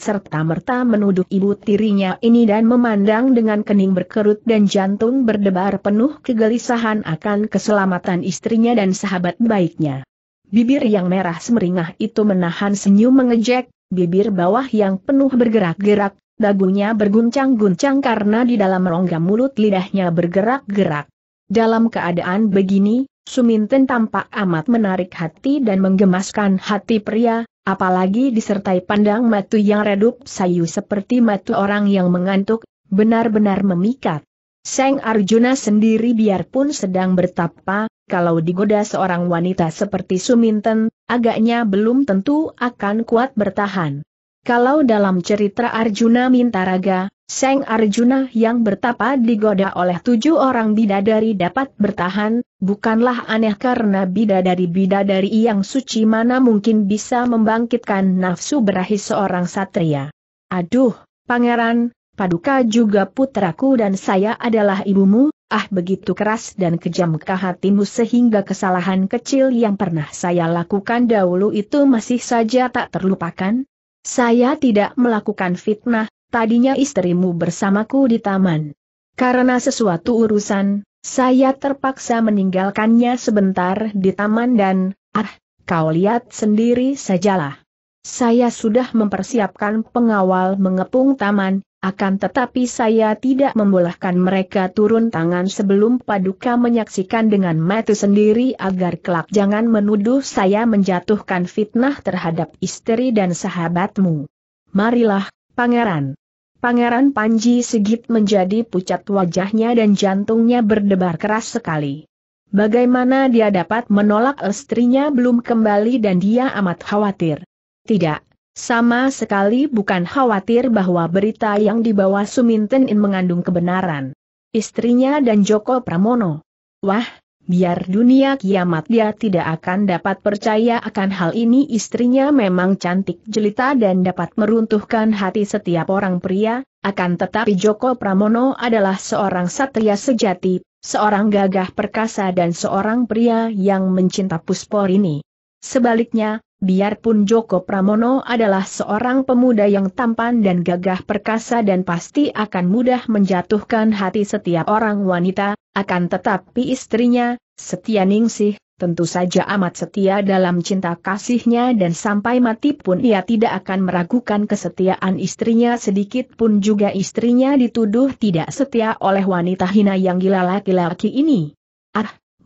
serta merta menuduh ibu tirinya ini dan memandang dengan kening berkerut dan jantung berdebar penuh kegelisahan akan keselamatan istrinya dan sahabat baiknya. Bibir yang merah semeringah itu menahan senyum mengejek, bibir bawah yang penuh bergerak-gerak, dagunya berguncang-guncang karena di dalam rongga mulut lidahnya bergerak-gerak. Dalam keadaan begini, Suminten tampak amat menarik hati dan menggemaskan hati pria, apalagi disertai pandang matu yang redup sayu seperti matu orang yang mengantuk, benar-benar memikat. Seng Arjuna sendiri biarpun sedang bertapa, kalau digoda seorang wanita seperti Suminten, agaknya belum tentu akan kuat bertahan. Kalau dalam cerita Arjuna Mintaraga, Seng Arjuna yang bertapa digoda oleh tujuh orang bidadari dapat bertahan, bukanlah aneh karena bidadari-bidadari yang suci mana mungkin bisa membangkitkan nafsu berahi seorang satria. Aduh, pangeran, paduka juga putraku dan saya adalah ibumu, ah begitu keras dan kejamkah hatimu sehingga kesalahan kecil yang pernah saya lakukan dahulu itu masih saja tak terlupakan? Saya tidak melakukan fitnah, tadinya istrimu bersamaku di taman. Karena sesuatu urusan, saya terpaksa meninggalkannya sebentar di taman dan, ah, kau lihat sendiri sajalah. Saya sudah mempersiapkan pengawal mengepung taman, akan tetapi saya tidak membolehkan mereka turun tangan sebelum Paduka menyaksikan dengan mata sendiri agar kelak jangan menuduh saya menjatuhkan fitnah terhadap istri dan sahabatmu. Marilah, Pangeran. Pangeran Panji segit menjadi pucat wajahnya dan jantungnya berdebar keras sekali. Bagaimana dia dapat menolak istrinya belum kembali dan dia amat khawatir. Tidak, sama sekali bukan khawatir bahwa berita yang dibawa Suminten In mengandung kebenaran. Istrinya dan Joko Pramono. Wah, biar dunia kiamat dia tidak akan dapat percaya akan hal ini istrinya memang cantik jelita dan dapat meruntuhkan hati setiap orang pria, akan tetapi Joko Pramono adalah seorang satria sejati, seorang gagah perkasa dan seorang pria yang mencinta puspor ini. Sebaliknya, Biarpun Joko Pramono adalah seorang pemuda yang tampan dan gagah perkasa dan pasti akan mudah menjatuhkan hati setiap orang wanita, akan tetapi istrinya, Setia Ningsih, tentu saja amat setia dalam cinta kasihnya dan sampai mati pun ia tidak akan meragukan kesetiaan istrinya sedikit pun juga istrinya dituduh tidak setia oleh wanita hina yang gila laki-laki ini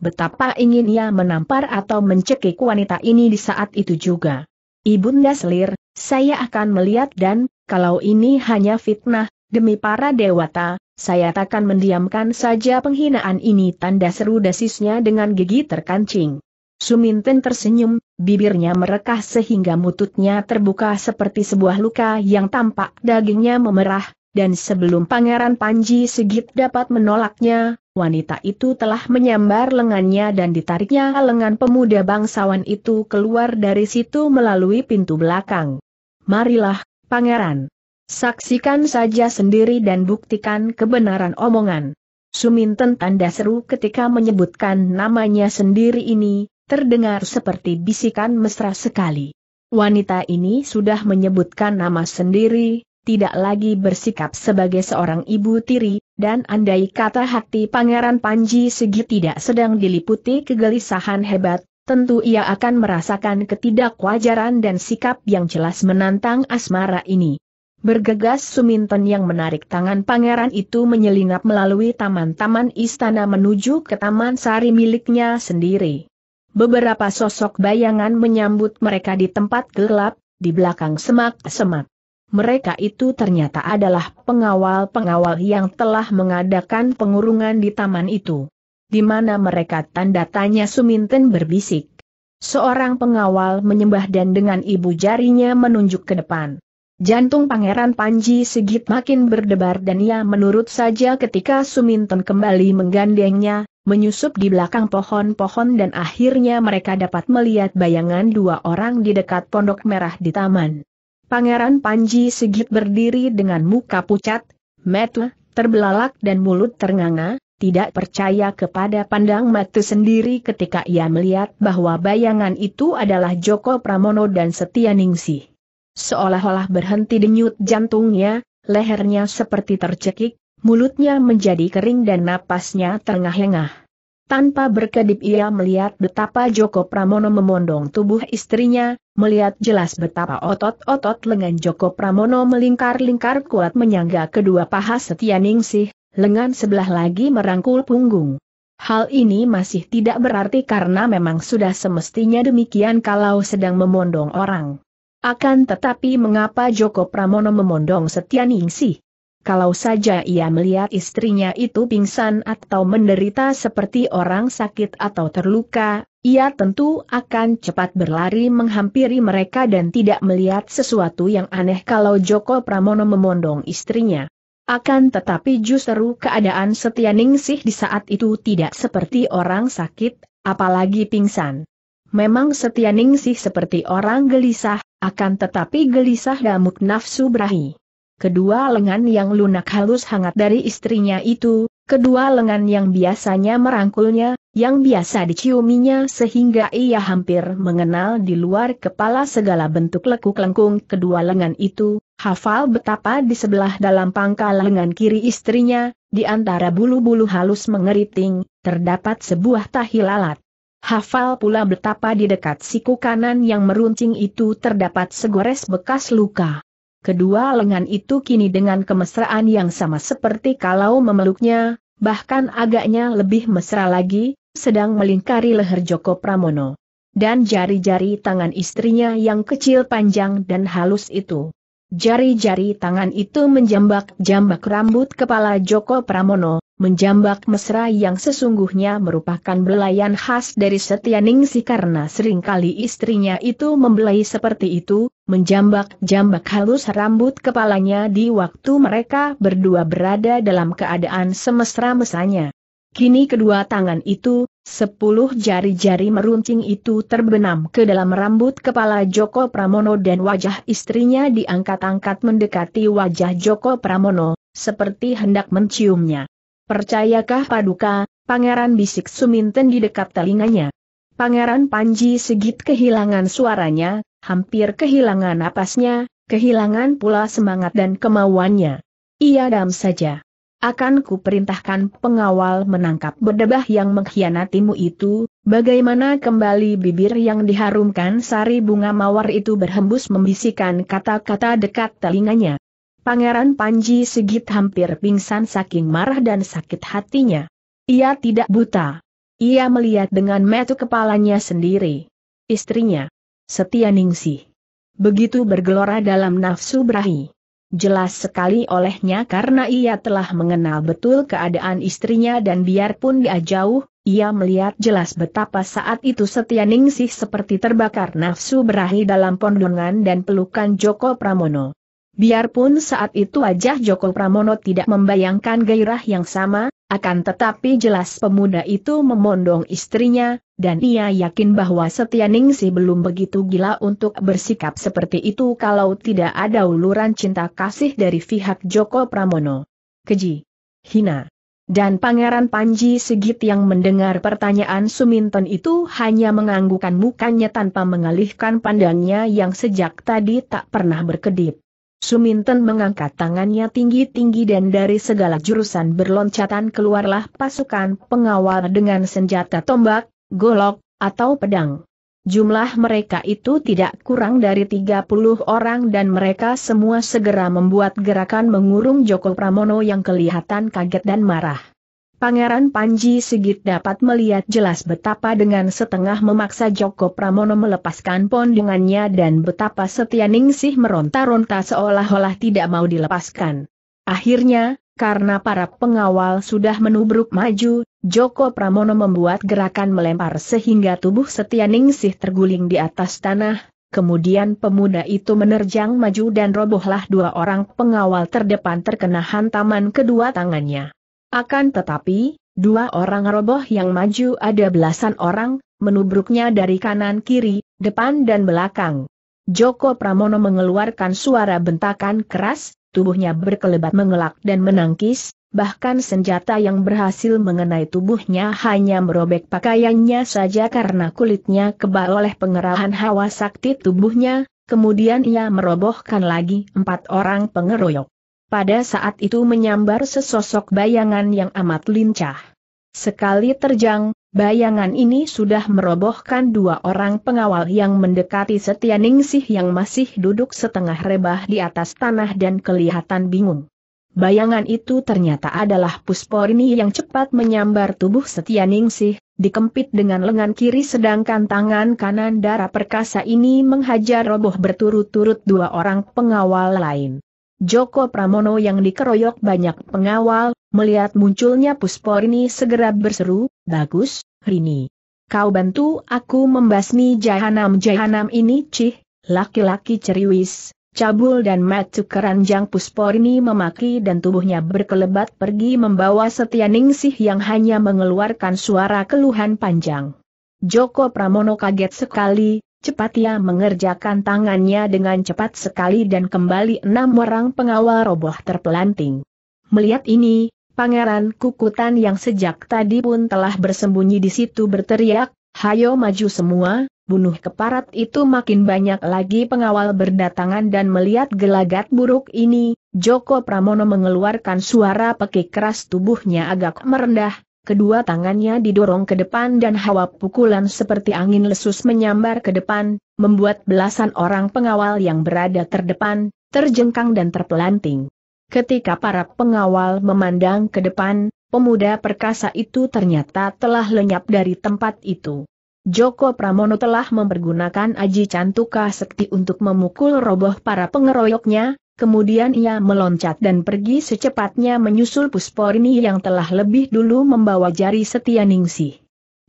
betapa ingin ia menampar atau mencekik wanita ini di saat itu juga. Ibunda selir, saya akan melihat dan, kalau ini hanya fitnah, demi para dewata, saya takkan mendiamkan saja penghinaan ini tanda seru desisnya dengan gigi terkancing. Suminten tersenyum, bibirnya merekah sehingga mututnya terbuka seperti sebuah luka yang tampak dagingnya memerah, dan sebelum Pangeran Panji Sigit dapat menolaknya, wanita itu telah menyambar lengannya dan ditariknya lengan pemuda bangsawan itu keluar dari situ melalui pintu belakang. Marilah, Pangeran. Saksikan saja sendiri dan buktikan kebenaran omongan. Suminten tanda seru ketika menyebutkan namanya sendiri ini, terdengar seperti bisikan mesra sekali. Wanita ini sudah menyebutkan nama sendiri, tidak lagi bersikap sebagai seorang ibu tiri, dan andai kata hati Pangeran Panji Segi tidak sedang diliputi kegelisahan hebat, tentu ia akan merasakan ketidakwajaran dan sikap yang jelas menantang asmara ini. Bergegas Suminten yang menarik tangan pangeran itu menyelinap melalui taman-taman istana menuju ke taman sari miliknya sendiri. Beberapa sosok bayangan menyambut mereka di tempat gelap, di belakang semak-semak mereka itu ternyata adalah pengawal-pengawal yang telah mengadakan pengurungan di taman itu. Di mana mereka tanda tanya Suminten berbisik. Seorang pengawal menyembah dan dengan ibu jarinya menunjuk ke depan. Jantung Pangeran Panji Sigit makin berdebar dan ia menurut saja ketika Suminten kembali menggandengnya, menyusup di belakang pohon-pohon dan akhirnya mereka dapat melihat bayangan dua orang di dekat pondok merah di taman. Pangeran Panji Sigit berdiri dengan muka pucat, metu, terbelalak dan mulut ternganga, tidak percaya kepada pandang mata sendiri ketika ia melihat bahwa bayangan itu adalah Joko Pramono dan Setia Ningsih. Seolah-olah berhenti denyut jantungnya, lehernya seperti tercekik, mulutnya menjadi kering dan napasnya terengah-engah. Tanpa berkedip ia melihat betapa Joko Pramono memondong tubuh istrinya, melihat jelas betapa otot-otot lengan Joko Pramono melingkar-lingkar kuat menyangga kedua paha setia Ningsih, lengan sebelah lagi merangkul punggung. Hal ini masih tidak berarti karena memang sudah semestinya demikian kalau sedang memondong orang. Akan tetapi mengapa Joko Pramono memondong setia Ningsih? kalau saja ia melihat istrinya itu pingsan atau menderita seperti orang sakit atau terluka, ia tentu akan cepat berlari menghampiri mereka dan tidak melihat sesuatu yang aneh kalau Joko Pramono memondong istrinya. Akan tetapi justru keadaan setia Ningsih di saat itu tidak seperti orang sakit, apalagi pingsan. Memang setia Ningsih seperti orang gelisah, akan tetapi gelisah damuk nafsu berahi kedua lengan yang lunak halus hangat dari istrinya itu, kedua lengan yang biasanya merangkulnya, yang biasa diciuminya sehingga ia hampir mengenal di luar kepala segala bentuk lekuk lengkung kedua lengan itu, hafal betapa di sebelah dalam pangkal lengan kiri istrinya, di antara bulu-bulu halus mengeriting, terdapat sebuah tahi lalat. Hafal pula betapa di dekat siku kanan yang meruncing itu terdapat segores bekas luka. Kedua lengan itu kini dengan kemesraan yang sama seperti kalau memeluknya, bahkan agaknya lebih mesra lagi, sedang melingkari leher Joko Pramono. Dan jari-jari tangan istrinya yang kecil panjang dan halus itu. Jari-jari tangan itu menjambak-jambak rambut kepala Joko Pramono, menjambak mesra yang sesungguhnya merupakan belayan khas dari Setia Ningsi karena seringkali istrinya itu membelai seperti itu, menjambak-jambak halus rambut kepalanya di waktu mereka berdua berada dalam keadaan semesra mesanya. Kini kedua tangan itu, sepuluh jari-jari meruncing itu terbenam ke dalam rambut kepala Joko Pramono dan wajah istrinya diangkat-angkat mendekati wajah Joko Pramono, seperti hendak menciumnya. Percayakah paduka, Pangeran bisik Suminten di dekat telinganya. Pangeran Panji segit kehilangan suaranya, hampir kehilangan napasnya, kehilangan pula semangat dan kemauannya. Ia dam saja. Akan kuperintahkan pengawal menangkap berdebah yang mengkhianatimu itu, bagaimana kembali bibir yang diharumkan sari bunga mawar itu berhembus membisikkan kata-kata dekat telinganya. Pangeran Panji Sigit hampir pingsan saking marah dan sakit hatinya. Ia tidak buta. Ia melihat dengan metu kepalanya sendiri. Istrinya, Setia Ningsih. Begitu bergelora dalam nafsu berahi. Jelas sekali olehnya karena ia telah mengenal betul keadaan istrinya dan biarpun dia jauh, ia melihat jelas betapa saat itu Setia Ningsih seperti terbakar nafsu berahi dalam pondongan dan pelukan Joko Pramono. Biarpun saat itu wajah Joko Pramono tidak membayangkan gairah yang sama, akan tetapi jelas pemuda itu memondong istrinya, dan ia yakin bahwa Setia Ningsi belum begitu gila untuk bersikap seperti itu kalau tidak ada uluran cinta kasih dari pihak Joko Pramono. Keji. Hina. Dan Pangeran Panji Sigit yang mendengar pertanyaan Suminton itu hanya menganggukkan mukanya tanpa mengalihkan pandangnya yang sejak tadi tak pernah berkedip. Suminten mengangkat tangannya tinggi-tinggi dan dari segala jurusan berloncatan keluarlah pasukan pengawal dengan senjata tombak, golok, atau pedang. Jumlah mereka itu tidak kurang dari 30 orang dan mereka semua segera membuat gerakan mengurung Joko Pramono yang kelihatan kaget dan marah. Pangeran Panji Sigit dapat melihat jelas betapa dengan setengah memaksa Joko Pramono melepaskan pondongannya dan betapa setia Ningsih meronta-ronta seolah-olah tidak mau dilepaskan. Akhirnya, karena para pengawal sudah menubruk maju, Joko Pramono membuat gerakan melempar sehingga tubuh Setia Ningsih terguling di atas tanah, kemudian pemuda itu menerjang maju dan robohlah dua orang pengawal terdepan terkena hantaman kedua tangannya. Akan tetapi, dua orang roboh yang maju ada belasan orang, menubruknya dari kanan kiri, depan dan belakang. Joko Pramono mengeluarkan suara bentakan keras, tubuhnya berkelebat mengelak dan menangkis, bahkan senjata yang berhasil mengenai tubuhnya hanya merobek pakaiannya saja karena kulitnya kebal oleh pengerahan hawa sakti tubuhnya, kemudian ia merobohkan lagi empat orang pengeroyok pada saat itu menyambar sesosok bayangan yang amat lincah. Sekali terjang, bayangan ini sudah merobohkan dua orang pengawal yang mendekati Setia Ningsih yang masih duduk setengah rebah di atas tanah dan kelihatan bingung. Bayangan itu ternyata adalah Pusporini yang cepat menyambar tubuh Setia Ningsih, dikempit dengan lengan kiri sedangkan tangan kanan darah perkasa ini menghajar roboh berturut-turut dua orang pengawal lain. Joko Pramono yang dikeroyok banyak pengawal, melihat munculnya Puspo segera berseru, Bagus, Rini. Kau bantu aku membasmi jahanam-jahanam ini cih, laki-laki ceriwis, cabul dan matu keranjang Puspo memaki dan tubuhnya berkelebat pergi membawa Setia Ningsih yang hanya mengeluarkan suara keluhan panjang. Joko Pramono kaget sekali, Cepat ia mengerjakan tangannya dengan cepat sekali dan kembali enam orang pengawal roboh terpelanting. Melihat ini, pangeran kukutan yang sejak tadi pun telah bersembunyi di situ berteriak, Hayo maju semua, bunuh keparat itu makin banyak lagi pengawal berdatangan dan melihat gelagat buruk ini, Joko Pramono mengeluarkan suara pekik keras tubuhnya agak merendah, Kedua tangannya didorong ke depan dan hawa pukulan seperti angin lesus menyambar ke depan, membuat belasan orang pengawal yang berada terdepan, terjengkang dan terpelanting. Ketika para pengawal memandang ke depan, pemuda perkasa itu ternyata telah lenyap dari tempat itu. Joko Pramono telah mempergunakan aji cantuka sekti untuk memukul roboh para pengeroyoknya, Kemudian ia meloncat dan pergi secepatnya menyusul Pusporini yang telah lebih dulu membawa jari setia Ningsih.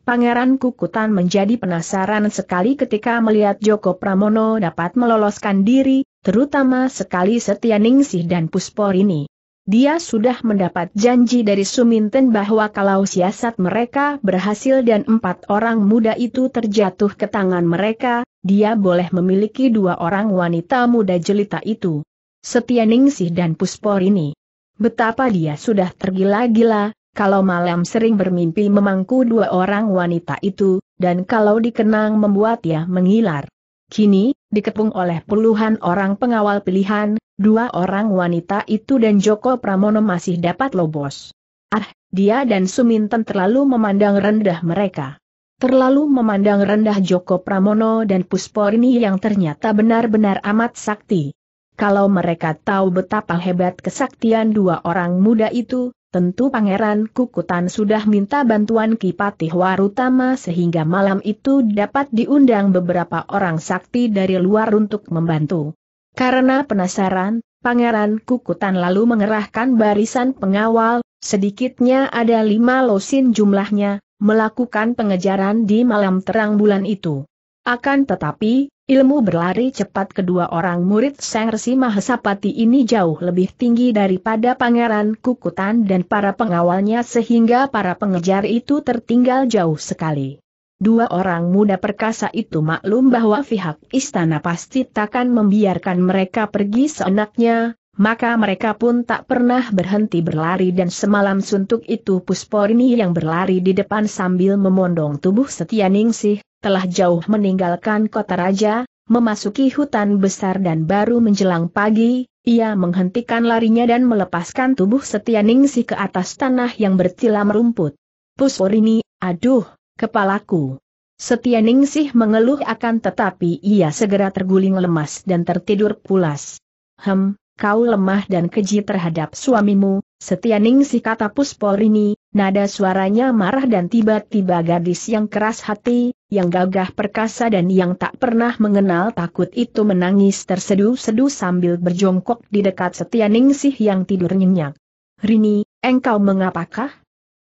Pangeran Kukutan menjadi penasaran sekali ketika melihat Joko Pramono dapat meloloskan diri, terutama sekali Setia Ningsih dan Pusporni. Dia sudah mendapat janji dari Suminten bahwa kalau siasat mereka berhasil dan empat orang muda itu terjatuh ke tangan mereka, dia boleh memiliki dua orang wanita muda jelita itu setia Ningsih dan Puspor ini. Betapa dia sudah tergila-gila, kalau malam sering bermimpi memangku dua orang wanita itu, dan kalau dikenang membuat ia mengilar. Kini, dikepung oleh puluhan orang pengawal pilihan, dua orang wanita itu dan Joko Pramono masih dapat lobos. Ah, dia dan Suminten terlalu memandang rendah mereka. Terlalu memandang rendah Joko Pramono dan Pusporini yang ternyata benar-benar amat sakti. Kalau mereka tahu betapa hebat kesaktian dua orang muda itu, tentu Pangeran Kukutan sudah minta bantuan Kipatih Warutama sehingga malam itu dapat diundang beberapa orang sakti dari luar untuk membantu. Karena penasaran, Pangeran Kukutan lalu mengerahkan barisan pengawal, sedikitnya ada lima losin jumlahnya, melakukan pengejaran di malam terang bulan itu. Akan tetapi, Ilmu berlari cepat kedua orang murid Sang Resi Mahesapati ini jauh lebih tinggi daripada Pangeran Kukutan dan para pengawalnya sehingga para pengejar itu tertinggal jauh sekali. Dua orang muda perkasa itu maklum bahwa pihak istana pasti takkan membiarkan mereka pergi seenaknya, maka mereka pun tak pernah berhenti berlari dan semalam suntuk itu Pusporini yang berlari di depan sambil memondong tubuh setia Ningsih, telah jauh meninggalkan kota raja, memasuki hutan besar dan baru menjelang pagi, ia menghentikan larinya dan melepaskan tubuh setia Ningsih ke atas tanah yang bertilam rumput. Pusporini, aduh, kepalaku. Setia Ningsih mengeluh akan tetapi ia segera terguling lemas dan tertidur pulas. Hem, kau lemah dan keji terhadap suamimu, Setianing si kata Rini. nada suaranya marah dan tiba-tiba gadis yang keras hati, yang gagah perkasa dan yang tak pernah mengenal takut itu menangis terseduh sedu sambil berjongkok di dekat Setianing sih yang tidur nyenyak. Rini, engkau mengapakah?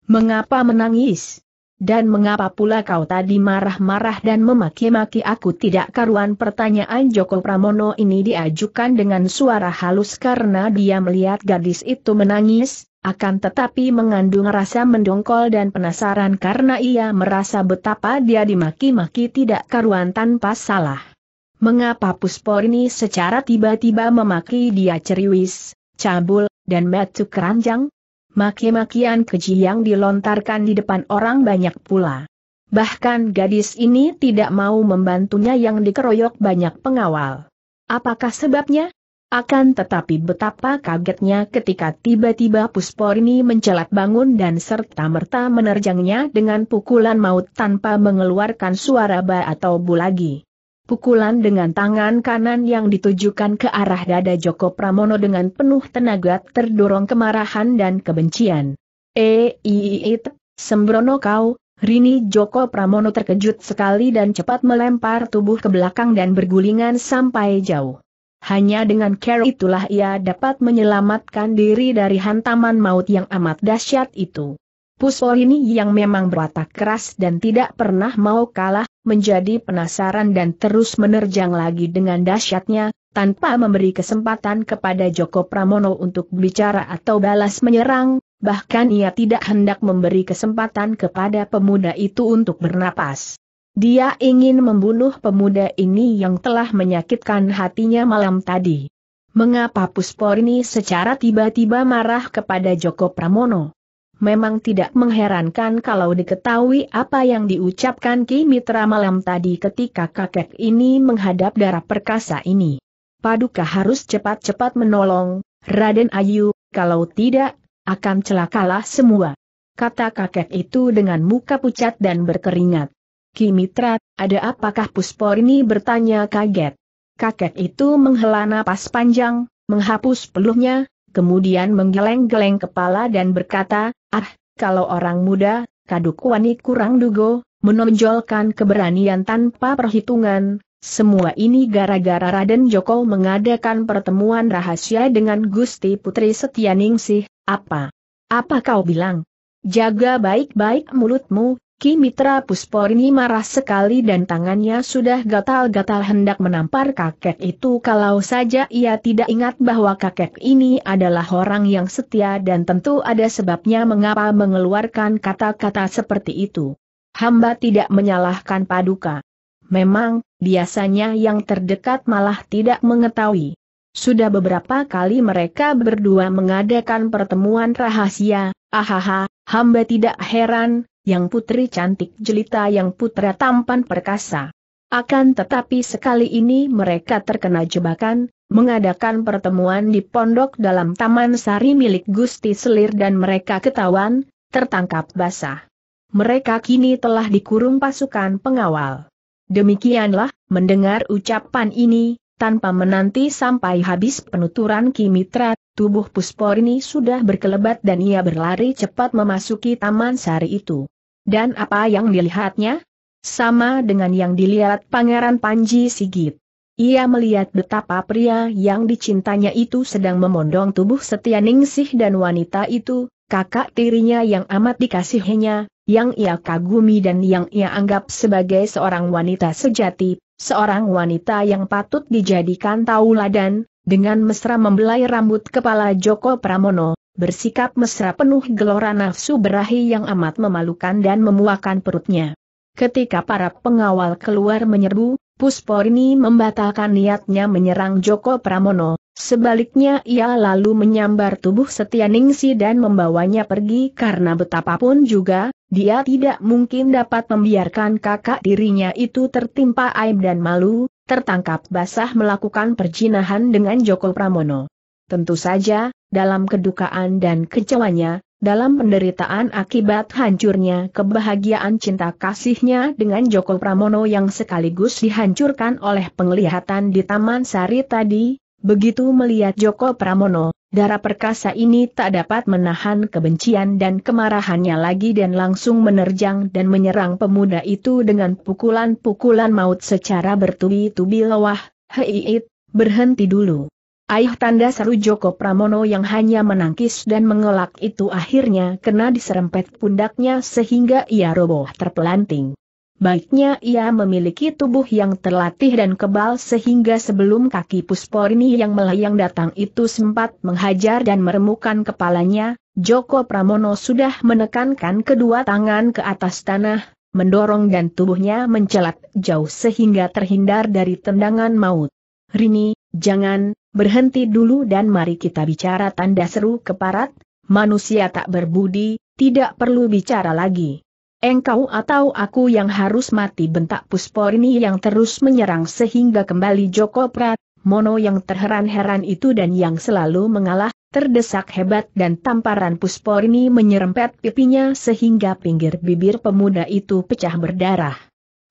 Mengapa menangis? Dan mengapa pula kau tadi marah-marah dan memaki-maki aku tidak karuan pertanyaan Joko Pramono ini diajukan dengan suara halus karena dia melihat gadis itu menangis, akan tetapi mengandung rasa mendongkol dan penasaran karena ia merasa betapa dia dimaki-maki tidak karuan tanpa salah. Mengapa puspor ini secara tiba-tiba memaki dia ceriwis, cabul, dan metu keranjang? maki-makian keji yang dilontarkan di depan orang banyak pula. Bahkan gadis ini tidak mau membantunya yang dikeroyok banyak pengawal. Apakah sebabnya? Akan tetapi betapa kagetnya ketika tiba-tiba Pusporni mencelat bangun dan serta-merta menerjangnya dengan pukulan maut tanpa mengeluarkan suara ba atau bu lagi. Pukulan dengan tangan kanan yang ditujukan ke arah dada Joko Pramono dengan penuh tenaga terdorong kemarahan dan kebencian. E, sembrono kau, Rini Joko Pramono terkejut sekali dan cepat melempar tubuh ke belakang dan bergulingan sampai jauh. Hanya dengan care itulah ia dapat menyelamatkan diri dari hantaman maut yang amat dahsyat itu. Puspo ini yang memang berwatak keras dan tidak pernah mau kalah, menjadi penasaran dan terus menerjang lagi dengan dahsyatnya, tanpa memberi kesempatan kepada Joko Pramono untuk bicara atau balas menyerang, bahkan ia tidak hendak memberi kesempatan kepada pemuda itu untuk bernapas. Dia ingin membunuh pemuda ini yang telah menyakitkan hatinya malam tadi. Mengapa Pusporni secara tiba-tiba marah kepada Joko Pramono? Memang tidak mengherankan kalau diketahui apa yang diucapkan Ki Mitra malam tadi ketika kakek ini menghadap darah perkasa ini. Paduka harus cepat-cepat menolong, Raden Ayu, kalau tidak, akan celakalah semua. Kata kakek itu dengan muka pucat dan berkeringat. Ki Mitra, ada apakah ini bertanya kaget. Kakek itu menghela napas panjang, menghapus peluhnya, kemudian menggeleng-geleng kepala dan berkata, Ah, kalau orang muda, kaduk wani kurang dugo, menonjolkan keberanian tanpa perhitungan, semua ini gara-gara Raden Joko mengadakan pertemuan rahasia dengan Gusti Putri Setianingsih, apa? Apa kau bilang? Jaga baik-baik mulutmu, kaki Mitra Pusporini marah sekali dan tangannya sudah gatal-gatal hendak menampar kakek itu kalau saja ia tidak ingat bahwa kakek ini adalah orang yang setia dan tentu ada sebabnya mengapa mengeluarkan kata-kata seperti itu. Hamba tidak menyalahkan Paduka. Memang, biasanya yang terdekat malah tidak mengetahui. Sudah beberapa kali mereka berdua mengadakan pertemuan rahasia, ahaha, hamba tidak heran yang putri cantik jelita yang putra tampan perkasa. Akan tetapi sekali ini mereka terkena jebakan, mengadakan pertemuan di pondok dalam taman sari milik Gusti Selir dan mereka ketahuan, tertangkap basah. Mereka kini telah dikurung pasukan pengawal. Demikianlah, mendengar ucapan ini, tanpa menanti sampai habis penuturan Kimitra, tubuh Pusporini sudah berkelebat dan ia berlari cepat memasuki taman sari itu. Dan apa yang dilihatnya? Sama dengan yang dilihat Pangeran Panji Sigit. Ia melihat betapa pria yang dicintanya itu sedang memondong tubuh setia Ningsih dan wanita itu, kakak tirinya yang amat dikasihinya, yang ia kagumi dan yang ia anggap sebagai seorang wanita sejati, seorang wanita yang patut dijadikan tauladan, dengan mesra membelai rambut kepala Joko Pramono, bersikap mesra penuh gelora nafsu berahi yang amat memalukan dan memuakan perutnya. Ketika para pengawal keluar menyerbu, Pusporni membatalkan niatnya menyerang Joko Pramono, Sebaliknya ia lalu menyambar tubuh setia Ningsi dan membawanya pergi karena betapapun juga, dia tidak mungkin dapat membiarkan kakak dirinya itu tertimpa aib dan malu, tertangkap basah melakukan perjinahan dengan Joko Pramono. Tentu saja, dalam kedukaan dan kecewanya, dalam penderitaan akibat hancurnya kebahagiaan cinta kasihnya dengan Joko Pramono yang sekaligus dihancurkan oleh penglihatan di Taman Sari tadi, Begitu melihat Joko Pramono, darah perkasa ini tak dapat menahan kebencian dan kemarahannya lagi dan langsung menerjang dan menyerang pemuda itu dengan pukulan-pukulan maut secara bertubi-tubi lewah, heiit, berhenti dulu. Ayah tanda seru Joko Pramono yang hanya menangkis dan mengelak itu akhirnya kena diserempet pundaknya sehingga ia roboh terpelanting baiknya ia memiliki tubuh yang terlatih dan kebal sehingga sebelum kaki Pusporini yang melayang datang itu sempat menghajar dan meremukan kepalanya, Joko Pramono sudah menekankan kedua tangan ke atas tanah, mendorong dan tubuhnya mencelat jauh sehingga terhindar dari tendangan maut. Rini, jangan, berhenti dulu dan mari kita bicara tanda seru keparat, manusia tak berbudi, tidak perlu bicara lagi. Engkau atau aku yang harus mati bentak Pusporini yang terus menyerang sehingga kembali Joko Prat, Mono yang terheran-heran itu dan yang selalu mengalah, terdesak hebat dan tamparan Pusporini menyerempet pipinya sehingga pinggir bibir pemuda itu pecah berdarah.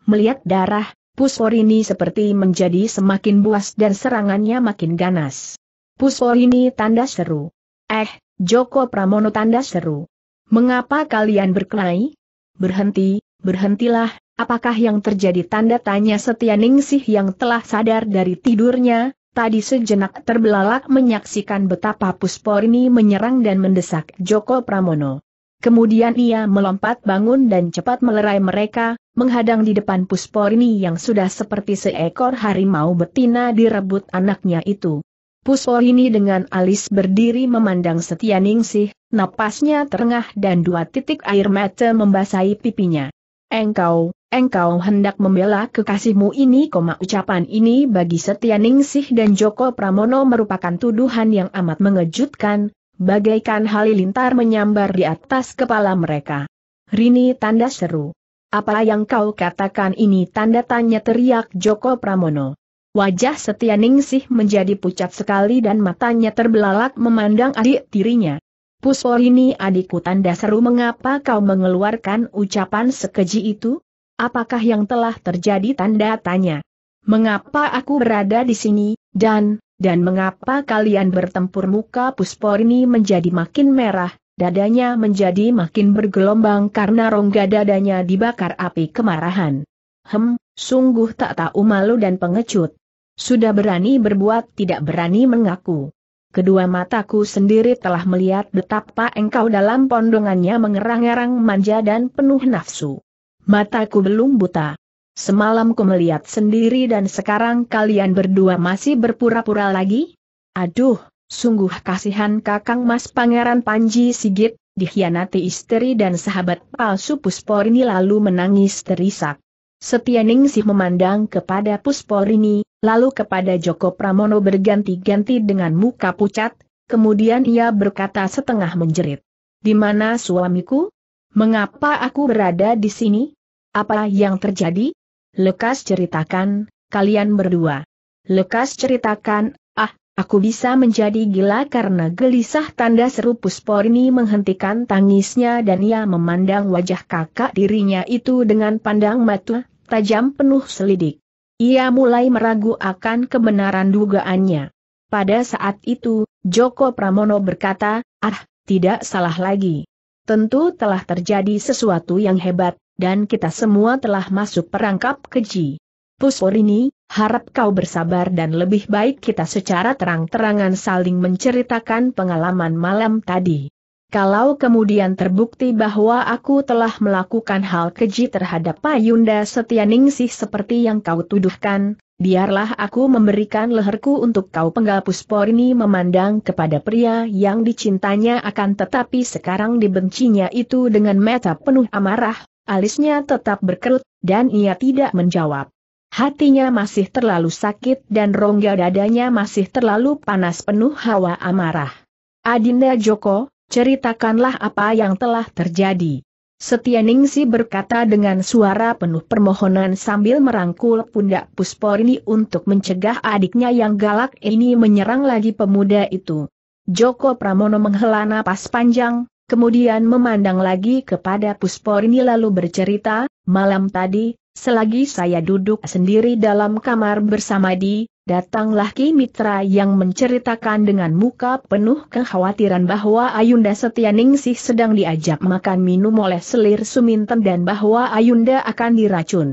Melihat darah, Pusporini seperti menjadi semakin buas dan serangannya makin ganas. Pusporini tanda seru. Eh, Joko Pramono tanda seru. Mengapa kalian berkelahi? berhenti, berhentilah, apakah yang terjadi tanda tanya setia Ningsih yang telah sadar dari tidurnya, tadi sejenak terbelalak menyaksikan betapa Pusporni menyerang dan mendesak Joko Pramono. Kemudian ia melompat bangun dan cepat melerai mereka, menghadang di depan Pusporni yang sudah seperti seekor harimau betina direbut anaknya itu ini dengan alis berdiri memandang setia Ningsih, napasnya terengah dan dua titik air mata membasahi pipinya. Engkau, engkau hendak membela kekasihmu ini, koma ucapan ini bagi setia Ningsih dan Joko Pramono merupakan tuduhan yang amat mengejutkan, bagaikan halilintar menyambar di atas kepala mereka. Rini tanda seru. Apa yang kau katakan ini tanda tanya teriak Joko Pramono. Wajah Setia Ningsih menjadi pucat sekali dan matanya terbelalak memandang adik tirinya. Puspor ini adikku tanda seru mengapa kau mengeluarkan ucapan sekeji itu? Apakah yang telah terjadi tanda tanya? Mengapa aku berada di sini, dan, dan mengapa kalian bertempur muka puspor ini menjadi makin merah, dadanya menjadi makin bergelombang karena rongga dadanya dibakar api kemarahan. Hem, sungguh tak tahu malu dan pengecut. Sudah berani berbuat tidak berani mengaku. Kedua mataku sendiri telah melihat betapa engkau dalam pondongannya mengerang-erang manja dan penuh nafsu. Mataku belum buta. Semalam ku melihat sendiri dan sekarang kalian berdua masih berpura-pura lagi? Aduh, sungguh kasihan kakang mas pangeran Panji Sigit, dikhianati istri dan sahabat palsu Puspor ini lalu menangis terisak. Setia Ningsih memandang kepada Pusporini, lalu kepada Joko Pramono berganti-ganti dengan muka pucat, kemudian ia berkata setengah menjerit. Di mana suamiku? Mengapa aku berada di sini? Apa yang terjadi? Lekas ceritakan, kalian berdua. Lekas ceritakan, ah, aku bisa menjadi gila karena gelisah tanda seru Pusporini menghentikan tangisnya dan ia memandang wajah kakak dirinya itu dengan pandang mata tajam penuh selidik. Ia mulai meragu akan kebenaran dugaannya. Pada saat itu, Joko Pramono berkata, ah, tidak salah lagi. Tentu telah terjadi sesuatu yang hebat, dan kita semua telah masuk perangkap keji. Pusporini, harap kau bersabar dan lebih baik kita secara terang-terangan saling menceritakan pengalaman malam tadi. Kalau kemudian terbukti bahwa aku telah melakukan hal keji terhadap Payunda Setianingsih seperti yang kau tuduhkan, biarlah aku memberikan leherku untuk kau penggal ini memandang kepada pria yang dicintanya akan tetapi sekarang dibencinya itu dengan mata penuh amarah, alisnya tetap berkerut, dan ia tidak menjawab. Hatinya masih terlalu sakit dan rongga dadanya masih terlalu panas penuh hawa amarah. Adinda Joko, ceritakanlah apa yang telah terjadi. Setia berkata dengan suara penuh permohonan sambil merangkul pundak Pusporini untuk mencegah adiknya yang galak ini menyerang lagi pemuda itu. Joko Pramono menghela napas panjang, kemudian memandang lagi kepada Pusporini lalu bercerita, malam tadi, Selagi saya duduk sendiri dalam kamar bersama di, datanglah Ki Mitra yang menceritakan dengan muka penuh kekhawatiran bahwa Ayunda Setianingsih sedang diajak makan minum oleh selir Suminten dan bahwa Ayunda akan diracun.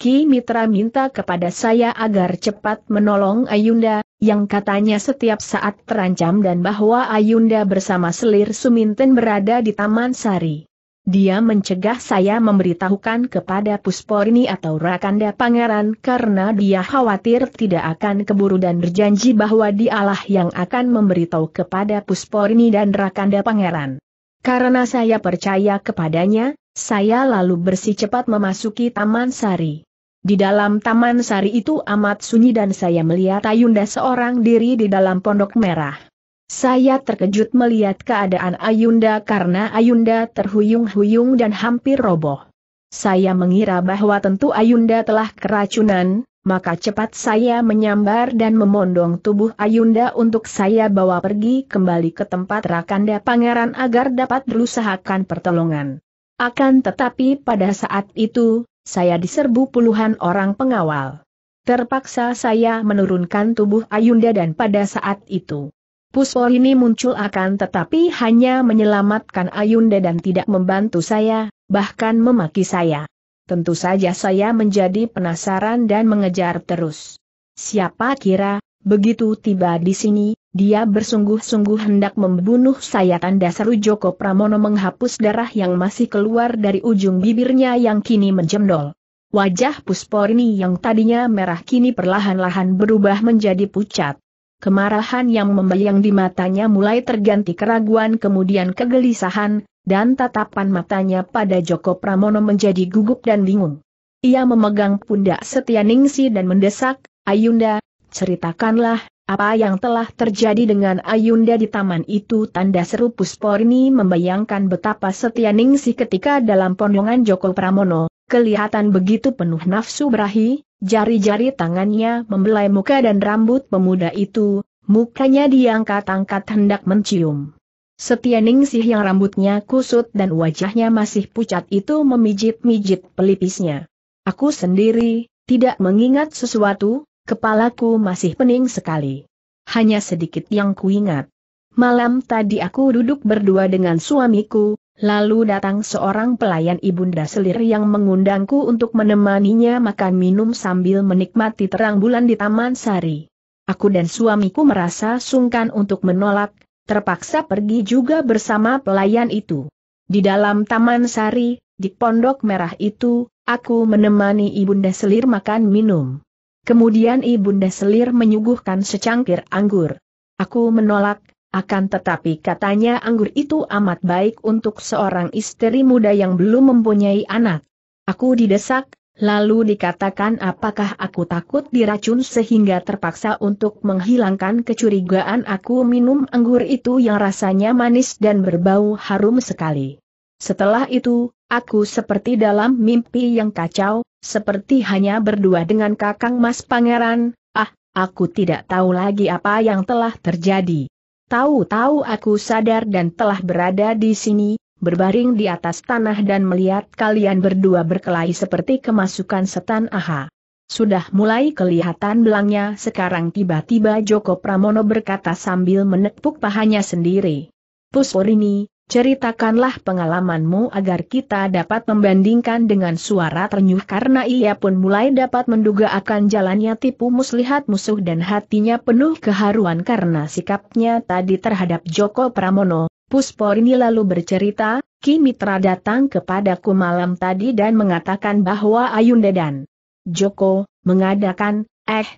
Ki Mitra minta kepada saya agar cepat menolong Ayunda, yang katanya setiap saat terancam dan bahwa Ayunda bersama selir Suminten berada di Taman Sari. Dia mencegah saya memberitahukan kepada Pusporini atau Rakanda Pangeran karena dia khawatir tidak akan keburu dan berjanji bahwa dialah yang akan memberitahu kepada Pusporini dan Rakanda Pangeran. Karena saya percaya kepadanya, saya lalu bersih cepat memasuki Taman Sari. Di dalam Taman Sari itu amat sunyi dan saya melihat Ayunda seorang diri di dalam pondok merah. Saya terkejut melihat keadaan Ayunda karena Ayunda terhuyung-huyung dan hampir roboh. Saya mengira bahwa tentu Ayunda telah keracunan, maka cepat saya menyambar dan memondong tubuh Ayunda untuk saya bawa pergi kembali ke tempat Rakanda Pangeran agar dapat berusahakan pertolongan. Akan tetapi pada saat itu, saya diserbu puluhan orang pengawal. Terpaksa saya menurunkan tubuh Ayunda dan pada saat itu, Pusul ini muncul akan tetapi hanya menyelamatkan Ayunda dan tidak membantu saya, bahkan memaki saya. Tentu saja saya menjadi penasaran dan mengejar terus. Siapa kira, begitu tiba di sini, dia bersungguh-sungguh hendak membunuh saya tanda seru Joko Pramono menghapus darah yang masih keluar dari ujung bibirnya yang kini menjemdol. Wajah Pusporni yang tadinya merah kini perlahan-lahan berubah menjadi pucat. Kemarahan yang membayang di matanya mulai terganti keraguan kemudian kegelisahan, dan tatapan matanya pada Joko Pramono menjadi gugup dan bingung. Ia memegang pundak setia Ningsi dan mendesak, Ayunda, ceritakanlah, apa yang telah terjadi dengan Ayunda di taman itu tanda seru Pusporni membayangkan betapa setia Ningsi ketika dalam pondongan Joko Pramono, kelihatan begitu penuh nafsu berahi, Jari-jari tangannya membelai muka dan rambut pemuda itu, mukanya diangkat-angkat hendak mencium. Setia Ningsih yang rambutnya kusut dan wajahnya masih pucat itu memijit-mijit pelipisnya. Aku sendiri, tidak mengingat sesuatu, kepalaku masih pening sekali. Hanya sedikit yang kuingat. Malam tadi aku duduk berdua dengan suamiku, Lalu datang seorang pelayan ibunda selir yang mengundangku untuk menemaninya makan minum sambil menikmati terang bulan di Taman Sari. Aku dan suamiku merasa sungkan untuk menolak, terpaksa pergi juga bersama pelayan itu. Di dalam Taman Sari, di Pondok Merah itu, aku menemani ibunda selir makan minum. Kemudian ibunda selir menyuguhkan secangkir anggur. Aku menolak, akan tetapi katanya anggur itu amat baik untuk seorang istri muda yang belum mempunyai anak. Aku didesak, lalu dikatakan apakah aku takut diracun sehingga terpaksa untuk menghilangkan kecurigaan aku minum anggur itu yang rasanya manis dan berbau harum sekali. Setelah itu, aku seperti dalam mimpi yang kacau, seperti hanya berdua dengan kakang mas pangeran, ah, aku tidak tahu lagi apa yang telah terjadi. Tahu-tahu aku sadar dan telah berada di sini, berbaring di atas tanah dan melihat kalian berdua berkelahi seperti kemasukan setan aha. Sudah mulai kelihatan belangnya sekarang tiba-tiba Joko Pramono berkata sambil menepuk pahanya sendiri. Pusporini. Ceritakanlah pengalamanmu agar kita dapat membandingkan dengan suara ternyuh karena ia pun mulai dapat menduga akan jalannya tipu muslihat musuh dan hatinya penuh keharuan karena sikapnya tadi terhadap Joko Pramono. Pusporini lalu bercerita, Ki Mitra datang kepadaku malam tadi dan mengatakan bahwa Ayunda dan Joko mengadakan, eh,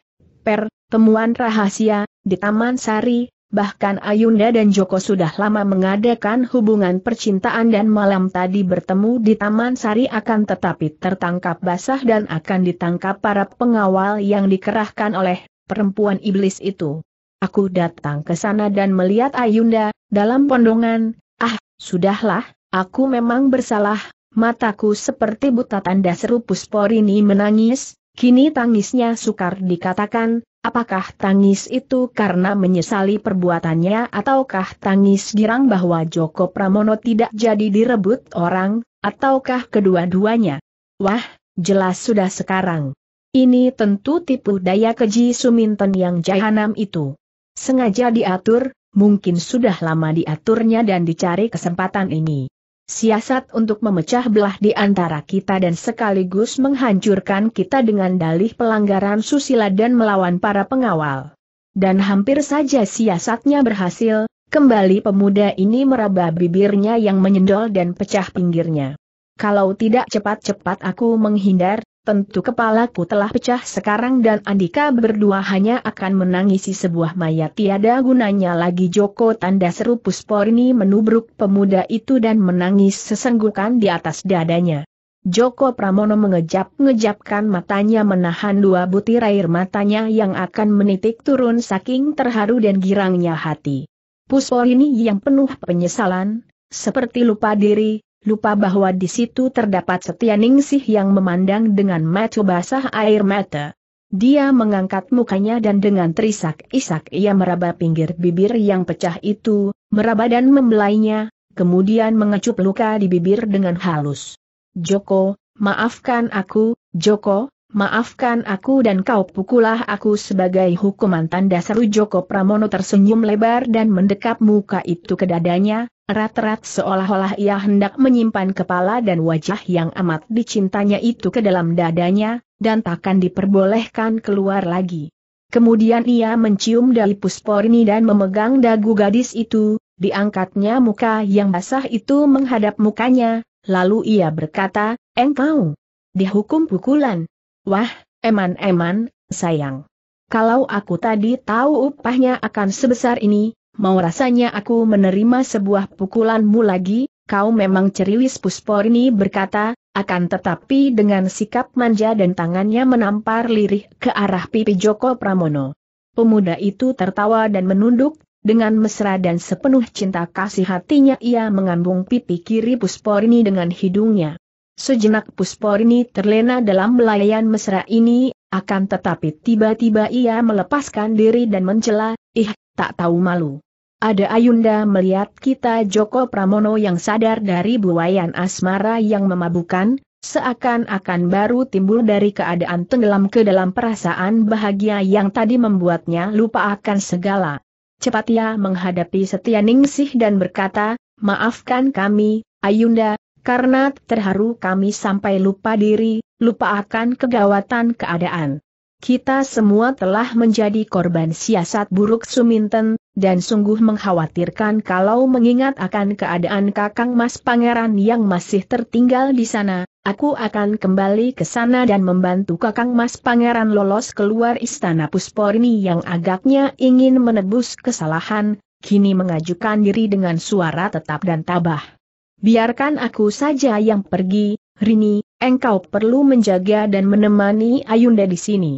per, temuan rahasia, di Taman Sari, Bahkan Ayunda dan Joko sudah lama mengadakan hubungan percintaan dan malam tadi bertemu di Taman Sari akan tetapi tertangkap basah dan akan ditangkap para pengawal yang dikerahkan oleh perempuan iblis itu. Aku datang ke sana dan melihat Ayunda, dalam pondongan, ah, sudahlah, aku memang bersalah, mataku seperti buta tanda seru Pusporini menangis, kini tangisnya sukar dikatakan, Apakah tangis itu karena menyesali perbuatannya ataukah tangis girang bahwa Joko Pramono tidak jadi direbut orang, ataukah kedua-duanya? Wah, jelas sudah sekarang. Ini tentu tipu daya keji Suminten yang jahanam itu. Sengaja diatur, mungkin sudah lama diaturnya dan dicari kesempatan ini siasat untuk memecah belah di antara kita dan sekaligus menghancurkan kita dengan dalih pelanggaran susila dan melawan para pengawal. Dan hampir saja siasatnya berhasil, kembali pemuda ini meraba bibirnya yang menyendol dan pecah pinggirnya. Kalau tidak cepat-cepat aku menghindar, tentu kepalaku telah pecah sekarang dan Andika berdua hanya akan menangisi sebuah mayat tiada gunanya lagi Joko tanda seru Pusporni menubruk pemuda itu dan menangis sesenggukan di atas dadanya. Joko Pramono mengejap-ngejapkan matanya menahan dua butir air matanya yang akan menitik turun saking terharu dan girangnya hati. Pusporni yang penuh penyesalan, seperti lupa diri, lupa bahwa di situ terdapat Setia Ningsih yang memandang dengan mata basah air mata. Dia mengangkat mukanya dan dengan terisak-isak ia meraba pinggir bibir yang pecah itu, meraba dan membelainya, kemudian mengecup luka di bibir dengan halus. Joko, maafkan aku, Joko, Maafkan aku dan kau pukulah aku sebagai hukuman tanda seru Joko Pramono tersenyum lebar dan mendekap muka itu ke dadanya, rat-rat seolah-olah ia hendak menyimpan kepala dan wajah yang amat dicintanya itu ke dalam dadanya, dan takkan diperbolehkan keluar lagi. Kemudian ia mencium dari pusporni dan memegang dagu gadis itu, diangkatnya muka yang basah itu menghadap mukanya, lalu ia berkata, engkau dihukum pukulan. Wah, eman-eman, sayang. Kalau aku tadi tahu upahnya akan sebesar ini, mau rasanya aku menerima sebuah pukulanmu lagi, kau memang ceriwis Pusporni berkata, akan tetapi dengan sikap manja dan tangannya menampar lirih ke arah pipi Joko Pramono. Pemuda itu tertawa dan menunduk, dengan mesra dan sepenuh cinta kasih hatinya ia mengambung pipi kiri Pusporni dengan hidungnya. Sejenak Pusporni terlena dalam melayan mesra ini, akan tetapi tiba-tiba ia melepaskan diri dan mencela, ih, tak tahu malu. Ada Ayunda melihat kita Joko Pramono yang sadar dari buayan asmara yang memabukan, seakan-akan baru timbul dari keadaan tenggelam ke dalam perasaan bahagia yang tadi membuatnya lupa akan segala. Cepat ia menghadapi Setia Ningsih dan berkata, maafkan kami, Ayunda, karena terharu kami sampai lupa diri, lupa akan kegawatan keadaan. Kita semua telah menjadi korban siasat buruk Suminten, dan sungguh mengkhawatirkan kalau mengingat akan keadaan Kakang Mas Pangeran yang masih tertinggal di sana, aku akan kembali ke sana dan membantu Kakang Mas Pangeran lolos keluar Istana Pusporni yang agaknya ingin menebus kesalahan, kini mengajukan diri dengan suara tetap dan tabah biarkan aku saja yang pergi, Rini, engkau perlu menjaga dan menemani Ayunda di sini.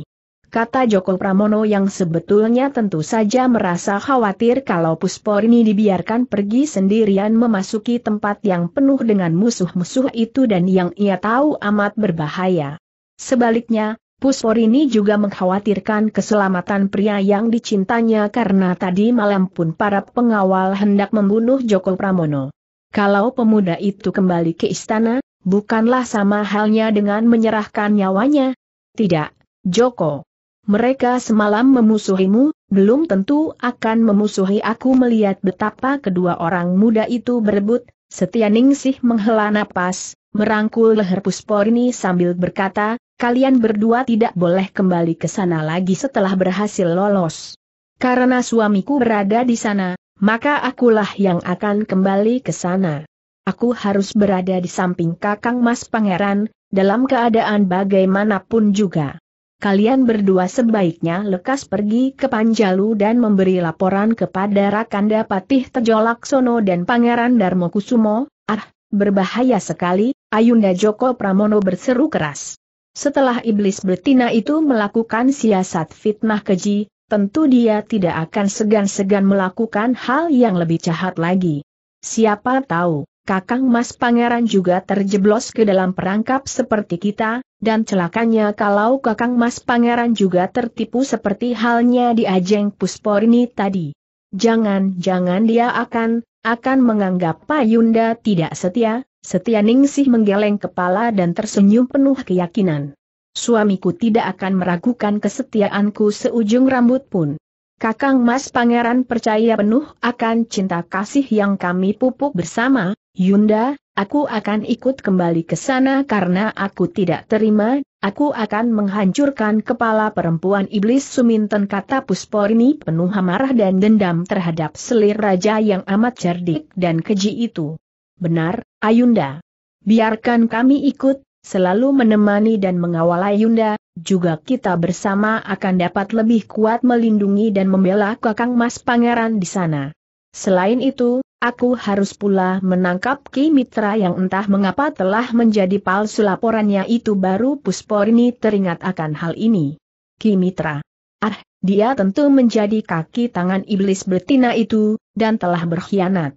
Kata Joko Pramono yang sebetulnya tentu saja merasa khawatir kalau Pusporini dibiarkan pergi sendirian memasuki tempat yang penuh dengan musuh-musuh itu dan yang ia tahu amat berbahaya. Sebaliknya, Pusporini juga mengkhawatirkan keselamatan pria yang dicintanya karena tadi malam pun para pengawal hendak membunuh Joko Pramono. Kalau pemuda itu kembali ke istana, bukanlah sama halnya dengan menyerahkan nyawanya. Tidak, Joko. Mereka semalam memusuhimu, belum tentu akan memusuhi aku melihat betapa kedua orang muda itu berebut, Setia Ningsih menghela napas, merangkul leher Pusporni sambil berkata, kalian berdua tidak boleh kembali ke sana lagi setelah berhasil lolos. Karena suamiku berada di sana, maka akulah yang akan kembali ke sana. Aku harus berada di samping kakang mas pangeran, dalam keadaan bagaimanapun juga. Kalian berdua sebaiknya lekas pergi ke Panjalu dan memberi laporan kepada Rakanda Patih Tejolaksono dan Pangeran Darmo Kusumo, ah, berbahaya sekali, Ayunda Joko Pramono berseru keras. Setelah iblis betina itu melakukan siasat fitnah keji, tentu dia tidak akan segan-segan melakukan hal yang lebih jahat lagi. Siapa tahu, Kakang Mas Pangeran juga terjeblos ke dalam perangkap seperti kita, dan celakanya kalau Kakang Mas Pangeran juga tertipu seperti halnya di Ajeng Pusporni tadi. Jangan-jangan dia akan, akan menganggap Payunda tidak setia, Setia Ningsih menggeleng kepala dan tersenyum penuh keyakinan. Suamiku tidak akan meragukan kesetiaanku seujung rambut pun. Kakang Mas Pangeran percaya penuh akan cinta kasih yang kami pupuk bersama, Yunda, aku akan ikut kembali ke sana karena aku tidak terima, aku akan menghancurkan kepala perempuan iblis Suminten kata Pusporini penuh amarah dan dendam terhadap selir raja yang amat cerdik dan keji itu. Benar, Ayunda. Biarkan kami ikut, selalu menemani dan mengawal Ayunda, juga kita bersama akan dapat lebih kuat melindungi dan membela Kakang Mas Pangeran di sana. Selain itu, aku harus pula menangkap Ki Mitra yang entah mengapa telah menjadi palsu laporannya itu baru Pusporni teringat akan hal ini. Ki Mitra. Ah, dia tentu menjadi kaki tangan iblis betina itu, dan telah berkhianat.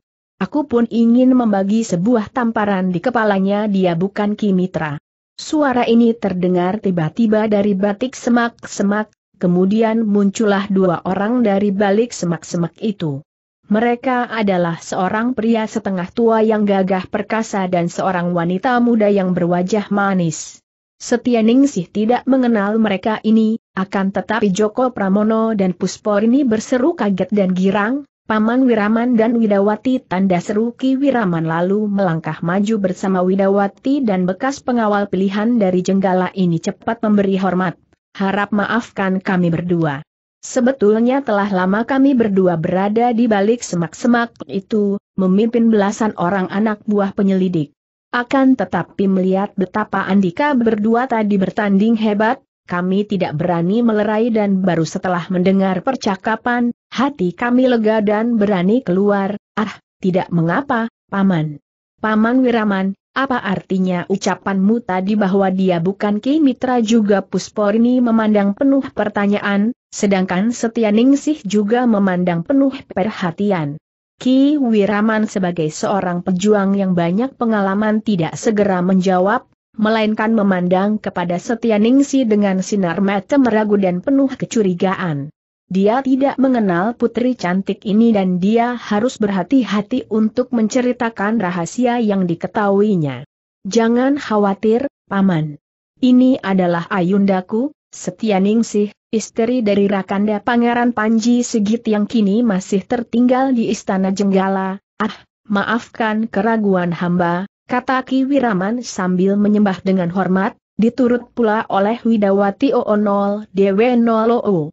Aku pun ingin membagi sebuah tamparan di kepalanya dia bukan Kimitra. Suara ini terdengar tiba-tiba dari batik semak-semak, kemudian muncullah dua orang dari balik semak-semak itu. Mereka adalah seorang pria setengah tua yang gagah perkasa dan seorang wanita muda yang berwajah manis. Setia Ningsih tidak mengenal mereka ini, akan tetapi Joko Pramono dan Puspor ini berseru kaget dan girang, Paman Wiraman dan Widawati tanda seru Ki Wiraman lalu melangkah maju bersama Widawati dan bekas pengawal pilihan dari Jenggala ini cepat memberi hormat. Harap maafkan kami berdua. Sebetulnya telah lama kami berdua berada di balik semak-semak itu, memimpin belasan orang anak buah penyelidik. Akan tetapi melihat betapa Andika berdua tadi bertanding hebat, kami tidak berani melerai dan baru setelah mendengar percakapan, Hati kami lega dan berani keluar, ah, tidak mengapa, Paman. Paman Wiraman, apa artinya ucapanmu tadi bahwa dia bukan Ki Mitra juga Pusporni memandang penuh pertanyaan, sedangkan Ningsih juga memandang penuh perhatian. Ki Wiraman sebagai seorang pejuang yang banyak pengalaman tidak segera menjawab, melainkan memandang kepada Ningsih dengan sinar mata meragu dan penuh kecurigaan. Dia tidak mengenal putri cantik ini dan dia harus berhati-hati untuk menceritakan rahasia yang diketahuinya. Jangan khawatir, Paman. Ini adalah ayundaku, Setianingsih, istri dari Rakanda Pangeran Panji Segit yang kini masih tertinggal di Istana Jenggala. Ah, maafkan keraguan hamba, kata Ki Wiraman sambil menyembah dengan hormat, diturut pula oleh Widawati Oonol Dewe Noloo.